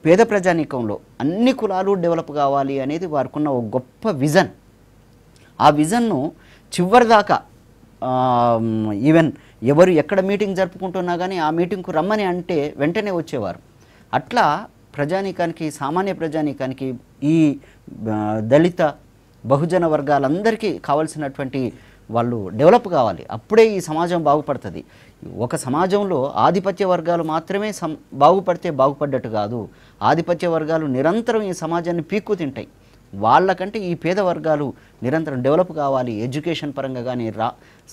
పేద ప్రజానీకంలో అన్ని కులాలు డెవలప్ కావాలి అనేది వారికున్న ఒక గొప్ప విజన్ ఆ విజన్ను చివరిదాకా ఈవెన్ ఎవరు ఎక్కడ మీటింగ్ జరుపుకుంటున్నా కానీ ఆ మీటింగ్కు రమ్మని అంటే వెంటనే వచ్చేవారు అట్లా ప్రజానీకానికి సామాన్య ప్రజానీకానికి ఈ దళిత బహుజన వర్గాలందరికీ కావలసినటువంటి వాళ్ళు డెవలప్ కావాలి అప్పుడే ఈ సమాజం బాగుపడుతుంది ఒక సమాజంలో ఆధిపత్య వర్గాలు మాత్రమే సం బాగుపడితే బాగుపడ్డట్టు కాదు ఆధిపత్య వర్గాలు నిరంతరం ఈ సమాజాన్ని పీక్కు తింటాయి వాళ్ళకంటే ఈ పేద వర్గాలు నిరంతరం డెవలప్ కావాలి ఎడ్యుకేషన్ పరంగా కానీ రా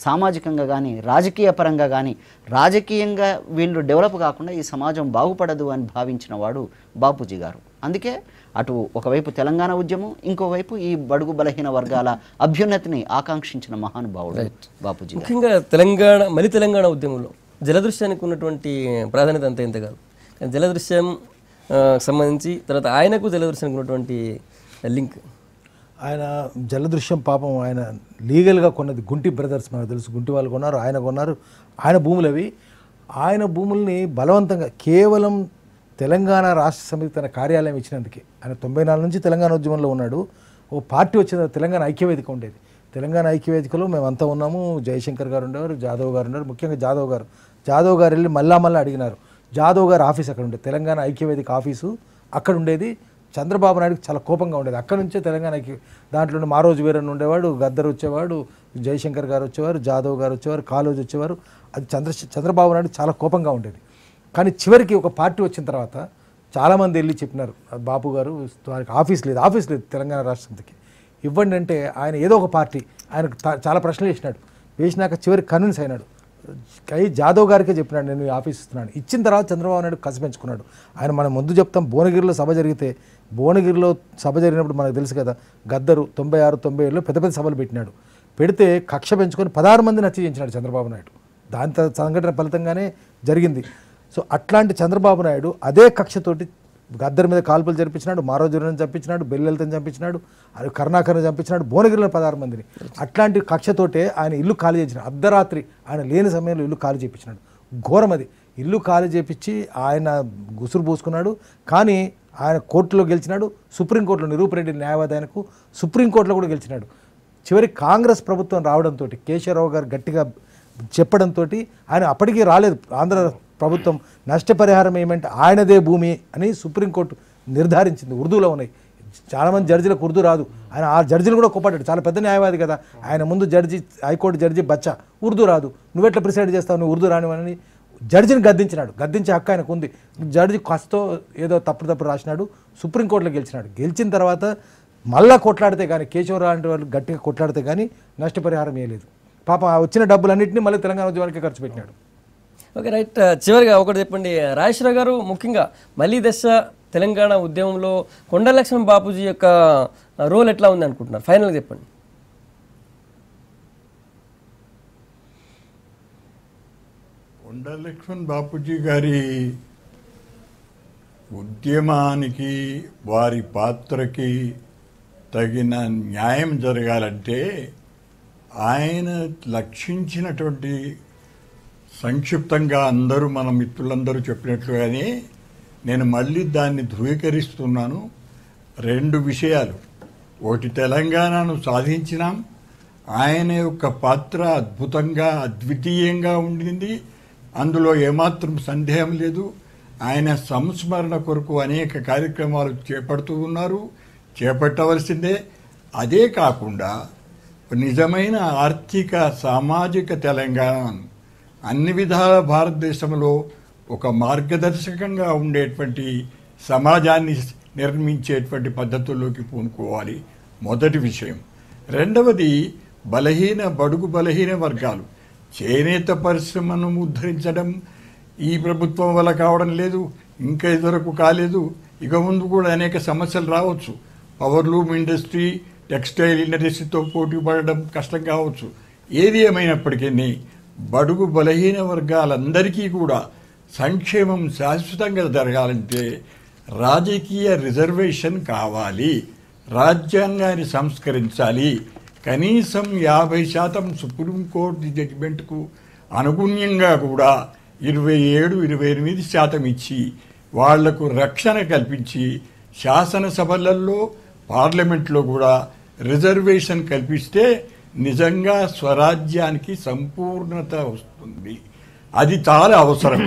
సామాజికంగా కానీ రాజకీయ పరంగా కానీ రాజకీయంగా వీళ్ళు డెవలప్ కాకుండా ఈ సమాజం బాగుపడదు అని భావించిన వాడు బాపూజీ గారు అందుకే అటు ఒకవైపు తెలంగాణ ఉద్యమం ఇంకోవైపు ఈ బడుగు బలహీన వర్గాల అభ్యున్నతిని ఆకాంక్షించిన మహానుభావుడు బాపూజీ ముఖ్యంగా తెలంగాణ మలి తెలంగాణ ఉద్యమంలో జలదృశ్యానికి ఉన్నటువంటి ప్రాధాన్యత అంత ఇంత కాదు కానీ జలదృశ్యం సంబంధించి తర్వాత ఆయనకు జలదృశ్యానికి ఉన్నటువంటి లింక్ ఆయన జలదృశ్యం పాపం ఆయన లీగల్గా కొన్నది గుంటి బ్రదర్స్ మనకు తెలుసు గుంటి వాళ్ళు కొన్నారు ఆయన కొన్నారు ఆయన భూములు ఆయన భూముల్ని బలవంతంగా కేవలం తెలంగాణ రాష్ట్ర సమితి తన కార్యాలయం ఇచ్చినందుకే ఆయన తొంభై నాలుగు నుంచి తెలంగాణ ఉద్యమంలో ఉన్నాడు ఓ పార్టీ వచ్చిన తెలంగాణ ఐక్యవేదిక ఉండేది తెలంగాణ ఐక్యవేదికలో మేమంతా ఉన్నాము జయశంకర్ గారు ఉండేవారు జాదవ్ గారు ఉన్నారు ముఖ్యంగా జాదవ్ గారు జాదవ్ గారు వెళ్ళి మళ్ళా మళ్ళీ అడిగినారు జాదవ్ గారు ఆఫీస్ అక్కడ ఉండేది తెలంగాణ ఐక్యవేదిక ఆఫీసు అక్కడ ఉండేది చంద్రబాబు నాయుడుకి చాలా కోపంగా ఉండేది అక్కడ నుంచే తెలంగాణకి దాంట్లో మా రోజు వీరన్ ఉండేవాడు గద్దర్ వచ్చేవాడు జయశంకర్ గారు వచ్చేవారు జాదవ్ గారు వచ్చేవారు కాలోజ్ వచ్చేవారు అది చంద్ర చంద్రబాబు నాయుడు చాలా కోపంగా ఉండేది కానీ చివరికి ఒక పార్టీ వచ్చిన తర్వాత చాలామంది వెళ్ళి చెప్పినారు బాపు గారు వారికి ఆఫీస్ లేదు ఆఫీస్ లేదు తెలంగాణ రాష్ట్రంకి ఇవ్వండి అంటే ఆయన ఏదో ఒక పార్టీ ఆయనకు చాలా ప్రశ్నలు వేసినాడు వేసినాక చివరికి కన్విన్స్ అయినాడు కై జాదవ్ గారికే చెప్పినాడు నేను ఆఫీస్ ఇస్తున్నాను ఇచ్చిన తర్వాత చంద్రబాబు నాయుడు పెంచుకున్నాడు ఆయన మనం ముందు చెప్తాం భువనగిరిలో సభ జరిగితే భువనగిరిలో సభ జరిగినప్పుడు మనకు తెలుసు కదా గద్దరు తొంభై ఆరు తొంభై ఏడులో పెద్ద పెద్ద సభలు పెట్టినాడు పెడితే కక్ష పెంచుకొని పదహారు మందిని హత్య చేయించినాడు చంద్రబాబు నాయుడు దాని సంఘటన ఫలితంగానే జరిగింది సో అట్లాంటి చంద్రబాబు నాయుడు అదే కక్షతోటి గద్దర్ మీద కాల్పులు జరిపించినాడు మారోజురని చంపించినాడు బెల్లెలతని చంపించినాడు అది కర్ణాకర్ని చంపించినాడు భువనగిరిలో పదహారు మందిని అట్లాంటి కక్షతోటే ఆయన ఇల్లు ఖాళీ చేసిన అర్ధరాత్రి ఆయన లేని సమయంలో ఇల్లు ఖాళీ చేయించినాడు ఘోరమది ఇల్లు ఖాళీ చేపించి ఆయన గుసురు పోసుకున్నాడు కానీ ఆయన కోర్టులో గెలిచినాడు సుప్రీంకోర్టులో నిరూపరెడ్డి న్యాయవాదాయనకు సుప్రీంకోర్టులో కూడా గెలిచినాడు చివరికి కాంగ్రెస్ ప్రభుత్వం రావడంతో కేశవరావు గారు గట్టిగా చెప్పడంతో ఆయన అప్పటికీ రాలేదు ఆంధ్ర ప్రభుత్వం నష్టపరిహారం ఏమంటే ఆయనదే భూమి అని సుప్రీంకోర్టు నిర్ధారించింది ఉర్దూలో ఉన్నాయి చాలామంది జడ్జీలకు ఉర్దూ రాదు ఆయన ఆ జడ్జీలు కూడా కోపాడాడు చాలా పెద్ద న్యాయవాది కదా ఆయన ముందు జడ్జి హైకోర్టు జడ్జి బచ్చా ఉర్దూ రాదు నువ్వెట్లా ప్రిసైడ్ చేస్తావు నువ్వు ఉర్దూ రానివని జడ్జిని గద్దించినాడు గద్దించే హక్కు ఆయనకు ఉంది జడ్జి కస్తో ఏదో తప్పుడు తప్పుడు రాసినాడు సుప్రీంకోర్టులో గెలిచినాడు గెలిచిన తర్వాత మళ్ళా కొట్లాడితే కానీ కేశవరావు లాంటి వాళ్ళు గట్టిగా కొట్లాడితే కానీ నష్టపరిహారం లేదు పాప వచ్చిన డబ్బులన్నింటినీ మళ్ళీ తెలంగాణ ఉద్యమానికి ఖర్చు పెట్టినాడు ఓకే రైట్ చివరిగా ఒకటి చెప్పండి రాజేశ్వరరావు గారు ముఖ్యంగా మళ్ళీ దశ తెలంగాణ ఉద్యమంలో కొండలక్ష్మణ్ బాపూజీ యొక్క రోల్ ఎట్లా ఉంది అనుకుంటున్నారు ఫైనల్గా చెప్పండి కొండలక్ష్మణ్ బాపూజీ గారి ఉద్యమానికి వారి పాత్రకి తగిన న్యాయం జరగాలంటే ఆయన లక్షించినటువంటి సంక్షిప్తంగా అందరూ మన మిత్రులందరూ చెప్పినట్లుగానే నేను మళ్ళీ దాన్ని ధృవీకరిస్తున్నాను రెండు విషయాలు ఒకటి తెలంగాణను సాధించినాం ఆయన యొక్క పాత్ర అద్భుతంగా అద్వితీయంగా ఉండింది అందులో ఏమాత్రం సందేహం లేదు ఆయన సంస్మరణ కొరకు అనేక కార్యక్రమాలు చేపడుతూ ఉన్నారు చేపట్టవలసిందే అదే కాకుండా నిజమైన ఆర్థిక సామాజిక తెలంగాణను అన్ని విధాల భారతదేశంలో ఒక మార్గదర్శకంగా ఉండేటువంటి సమాజాన్ని నిర్మించేటువంటి పద్ధతుల్లోకి పూనుకోవాలి మొదటి విషయం రెండవది బలహీన బడుగు బలహీన వర్గాలు చేనేత పరిశ్రమను ఉద్ధరించడం ఈ ప్రభుత్వం వల్ల కావడం లేదు ఇంకా ఇదివరకు కాలేదు ఇక ముందు కూడా అనేక సమస్యలు రావచ్చు పవర్లూమ్ ఇండస్ట్రీ టెక్స్టైల్ ఇండస్ట్రీతో పోటీ పడడం కష్టం కావచ్చు ఏది ఏమైనప్పటికీ బడుగు బలహీన వర్గాలందరికీ కూడా సంక్షేమం శాశ్వతంగా జరగాలంటే రాజకీయ రిజర్వేషన్ కావాలి రాజ్యాంగాన్ని సంస్కరించాలి కనీసం యాభై శాతం సుప్రీంకోర్టు జడ్జిమెంట్కు అనుగుణ్యంగా కూడా ఇరవై ఏడు ఇరవై ఎనిమిది శాతం ఇచ్చి వాళ్లకు రక్షణ కల్పించి శాసనసభలలో పార్లమెంట్లో కూడా రిజర్వేషన్ కల్పిస్తే నిజంగా స్వరాజ్యానికి సంపూర్ణత వస్తుంది అది చాలా అవసరం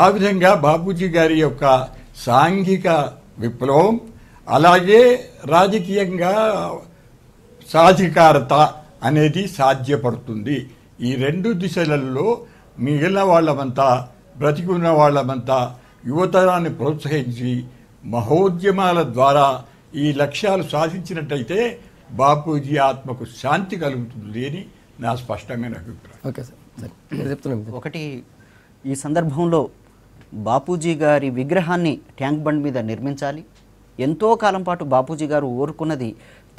ఆ విధంగా బాపూజీ గారి యొక్క సాంఘిక విప్లవం అలాగే రాజకీయంగా సాధికారత అనేది సాధ్యపడుతుంది ఈ రెండు దిశలలో మిగిలిన వాళ్ళమంతా బ్రతికున్న వాళ్ళమంతా యువతరాన్ని ప్రోత్సహించి మహోద్యమాల ద్వారా ఈ లక్ష్యాలు సాధించినట్టయితే బాపూజీ ఆత్మకు శాంతి కలుగుతుంది అని నా స్పష్టమైన అభిప్రాయం ఓకే సార్ చెప్తున్నాను ఒకటి ఈ సందర్భంలో బాపూజీ గారి విగ్రహాన్ని ట్యాంక్ బండ్ మీద నిర్మించాలి ఎంతో కాలం పాటు బాపూజీ గారు ఓరుకున్నది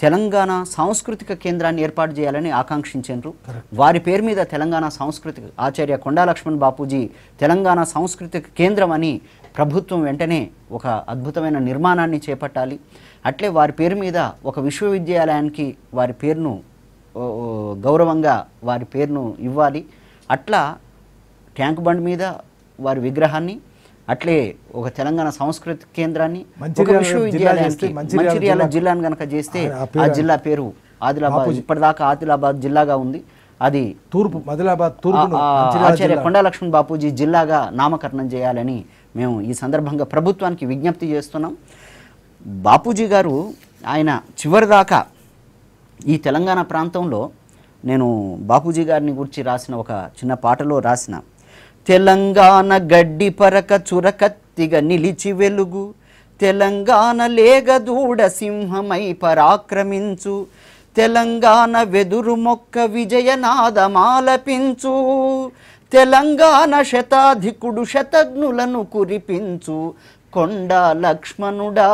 తెలంగాణ సాంస్కృతిక కేంద్రాన్ని ఏర్పాటు చేయాలని ఆకాంక్షించారు వారి పేరు మీద తెలంగాణ సాంస్కృతిక ఆచార్య కొండా లక్ష్మణ్ బాపూజీ తెలంగాణ సాంస్కృతిక కేంద్రం అని ప్రభుత్వం వెంటనే ఒక అద్భుతమైన నిర్మాణాన్ని చేపట్టాలి అట్లే వారి పేరు మీద ఒక విశ్వవిద్యాలయానికి వారి పేరును గౌరవంగా వారి పేరును ఇవ్వాలి అట్లా ట్యాంక్ బండ్ మీద వారి విగ్రహాన్ని అట్లే ఒక తెలంగాణ సంస్కృతి కేంద్రాన్ని మంచిర్యాల జిల్లాను కనుక చేస్తే ఆ జిల్లా పేరు ఆదిలాబాద్ ఇప్పటిదాకా ఆదిలాబాద్ జిల్లాగా ఉంది అది తూర్పు ఆదిలాబాద్ తూర్పు ఆచార్య కొండలక్ష్మణ్ బాపూజీ జిల్లాగా నామకరణం చేయాలని మేము ఈ సందర్భంగా ప్రభుత్వానికి విజ్ఞప్తి చేస్తున్నాం బాపూజీ గారు ఆయన చివరిదాకా ఈ తెలంగాణ ప్రాంతంలో నేను బాపూజీ గారిని గురించి రాసిన ఒక చిన్న పాటలో రాసిన తెలంగాణ గడ్డి పరక చురకత్తిగా నిలిచి వెలుగు తెలంగాణ లేగదూడ సింహమై పరాక్రమించు తెలంగాణ వెదురు మొక్క విజయనాదమాలపించు తెలంగాణ శతాధికుడు శతజ్ఞులను కురిపించు కొండ లక్ష్మణుడా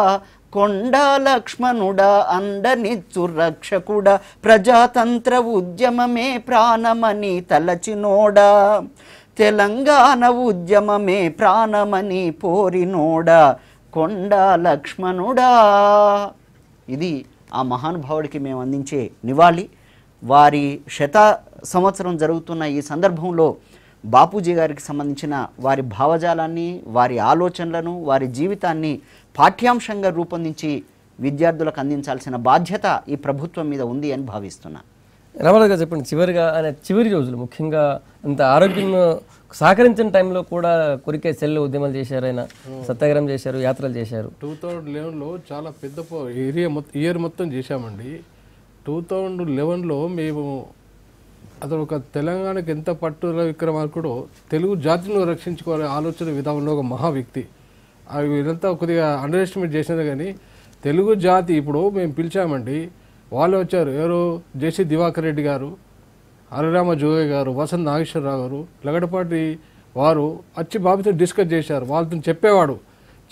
కొండ లక్ష్మణుడా అండనిచ్చు రక్షకుడా ప్రజాతంత్ర ఉద్యమమే ప్రాణమని తలచినోడా తెలంగాణ ఉద్యమమే ప్రాణమని పోరినోడ కొండ లక్ష్మణుడా ఇది ఆ మహానుభావుడికి మేము అందించే నివాళి వారి శత సంవత్సరం జరుగుతున్న ఈ సందర్భంలో బాపూజీ గారికి సంబంధించిన వారి భావజాలాన్ని వారి ఆలోచనలను వారి జీవితాన్ని పాఠ్యాంశంగా రూపొందించి విద్యార్థులకు అందించాల్సిన బాధ్యత ఈ ప్రభుత్వం మీద ఉంది అని భావిస్తున్నాను రామారావు గారు చెప్పండి చివరిగా ఆయన చివరి రోజులు ముఖ్యంగా అంత ఆరోగ్యం సహకరించిన టైంలో కూడా కొరికే సెల్లు ఉద్యమాలు చేశారు ఆయన సత్యాగ్రహం చేశారు యాత్రలు చేశారు టూ థౌజండ్ లెవెన్లో చాలా పెద్ద ఏరియా మొత్తం ఇయర్ మొత్తం చేశామండి టూ థౌజండ్ లెవెన్లో మేము అతను ఒక తెలంగాణకు ఎంత పట్టుదల విక్రమార్కుడో తెలుగు జాతిని రక్షించుకోవాలనే ఆలోచన విధానంలో ఒక మహా వ్యక్తి అవి ఇదంతా కొద్దిగా అండర్ ఎస్టిమేట్ చేసినా కానీ తెలుగు జాతి ఇప్పుడు మేము పిలిచామండి వాళ్ళు వచ్చారు ఎవరు జేసి దివాకర్ రెడ్డి గారు హరిరామ జోయ్ గారు వసంత్ నాగేశ్వరరావు గారు లగటపాటి వారు వచ్చి బాబుతో డిస్కస్ చేశారు వాళ్ళతో చెప్పేవాడు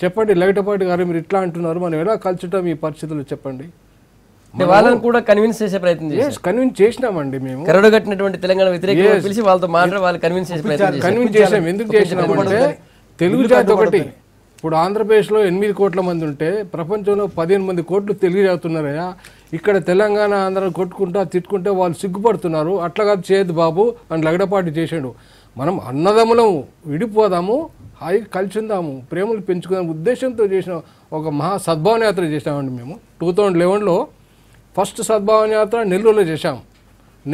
చెప్పండి లగటపాటి గారు మీరు ఇట్లా అంటున్నారు మనం ఎలా కలుచుటం ఈ పరిస్థితులు చెప్పండి వాళ్ళని కూడా కన్విన్స్ చేసే ప్రయత్నం చేసి కన్విన్స్ చేసినామండి మేము కరడు కట్టినటువంటి తెలంగాణ వ్యతిరేక పిలిచి వాళ్ళతో మాట్లాడి వాళ్ళు కన్విన్స్ చేసే ప్రయత్నం కన్విన్స్ చేసాం ఎందుకు చేసినామంటే తెలుగు జాతి ఒకటి ఇప్పుడు ఆంధ్రప్రదేశ్లో ఎనిమిది కోట్ల మంది ఉంటే ప్రపంచంలో పదిహేను మంది కోట్లు తెలియజేస్తున్నారయ్యా ఇక్కడ తెలంగాణ ఆంధ్ర కొట్టుకుంటా తిట్టుకుంటే వాళ్ళు సిగ్గుపడుతున్నారు అట్లా కాదు చేయద్దు బాబు అని లగడపాటి చేసాడు మనం అన్నదమ్ములము విడిపోదాము హాయి కలిసి ఉందాము ప్రేమలు పెంచుకునే ఉద్దేశంతో చేసిన ఒక మహా సద్భావన యాత్ర చేసామండి మేము టూ థౌజండ్ లెవెన్లో ఫస్ట్ సద్భావన యాత్ర నెల్లూరులో చేశాం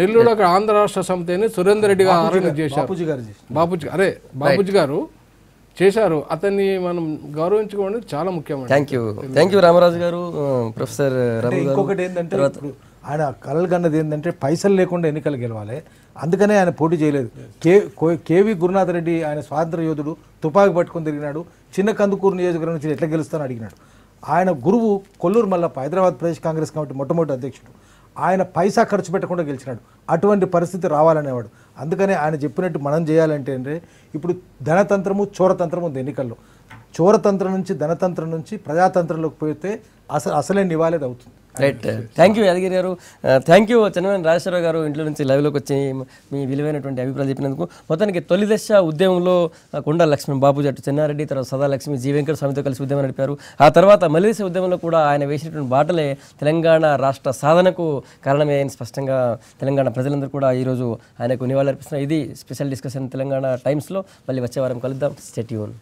నెల్లూరులో అక్కడ ఆంధ్ర రాష్ట్ర సమితి అని సురేందర్ రెడ్డి గారు ఆరోగ్యం చేశారు బాపూజీ గారు అరే బాపూజీ గారు చేశారు అతన్ని మనం గౌరవించుకోవడం చాలా ముఖ్యమైన thank you thank you Ramaraju గారు ప్రొఫెసర్ ఇంకొకటి ఏంటంటే ఆయన కలలు కన్నది ఏంటంటే పైసలు లేకుండా ఎన్నికలు గెలవాలి అందుకనే ఆయన పోటీ చేయలేదు కే కేవీ గురునాథ రెడ్డి ఆయన స్వాతంత్ర యోధుడు తుపాకీ పట్టుకుని తిరిగినాడు చిన్న కందుకూరు నియోజకవర్గం నుంచి ఎట్లా గెలుస్తానని అడిగినాడు ఆయన గురువు కొల్లూరు మల్లప్ప హైదరాబాద్ ప్రదేశ్ కాంగ్రెస్ కమిటీ మొట్టమొదటి అధ్యక్షుడు ఆయన పైసా ఖర్చు పెట్టకుండా గెలిచినాడు అటువంటి పరిస్థితి రావాలనేవాడు అందుకనే ఆయన చెప్పినట్టు మనం చేయాలంటే అంటే ఇప్పుడు ధనతంత్రము చోరతంత్రము ఉంది ఎన్నికల్లో చోరతంత్రం నుంచి ధనతంత్రం నుంచి ప్రజాతంత్రంలోకి పోతే అసలు అసలే నివాళేది అవుతుంది రైట్ థ్యాంక్ యూ యాదగిరి గారు thank uh, you Chandrababu Rajeshwara Rao గారు ఇంట్లో నుంచి లైవ్లోకి వచ్చి మీ విలువైనటువంటి అభిప్రాయాలు చెప్పినందుకు మొత్తానికి తొలి దశ ఉద్యమంలో కొండ లక్ష్మి బాబు జట్టు చెన్నారెడ్డి తర్వాత సదాలక్ష్మి వెంకట స్వామితో కలిసి ఉద్యమం నడిపారు ఆ తర్వాత మలిదేశ ఉద్యమంలో కూడా ఆయన వేసినటువంటి బాటలే తెలంగాణ రాష్ట్ర సాధనకు కారణమే అని స్పష్టంగా తెలంగాణ ప్రజలందరూ కూడా ఈరోజు ఆయనకు నివాళులర్పిస్తున్నారు ఇది స్పెషల్ డిస్కషన్ తెలంగాణ టైమ్స్లో మళ్ళీ వచ్చే వారం కలుద్దాం స్టెట్యూన్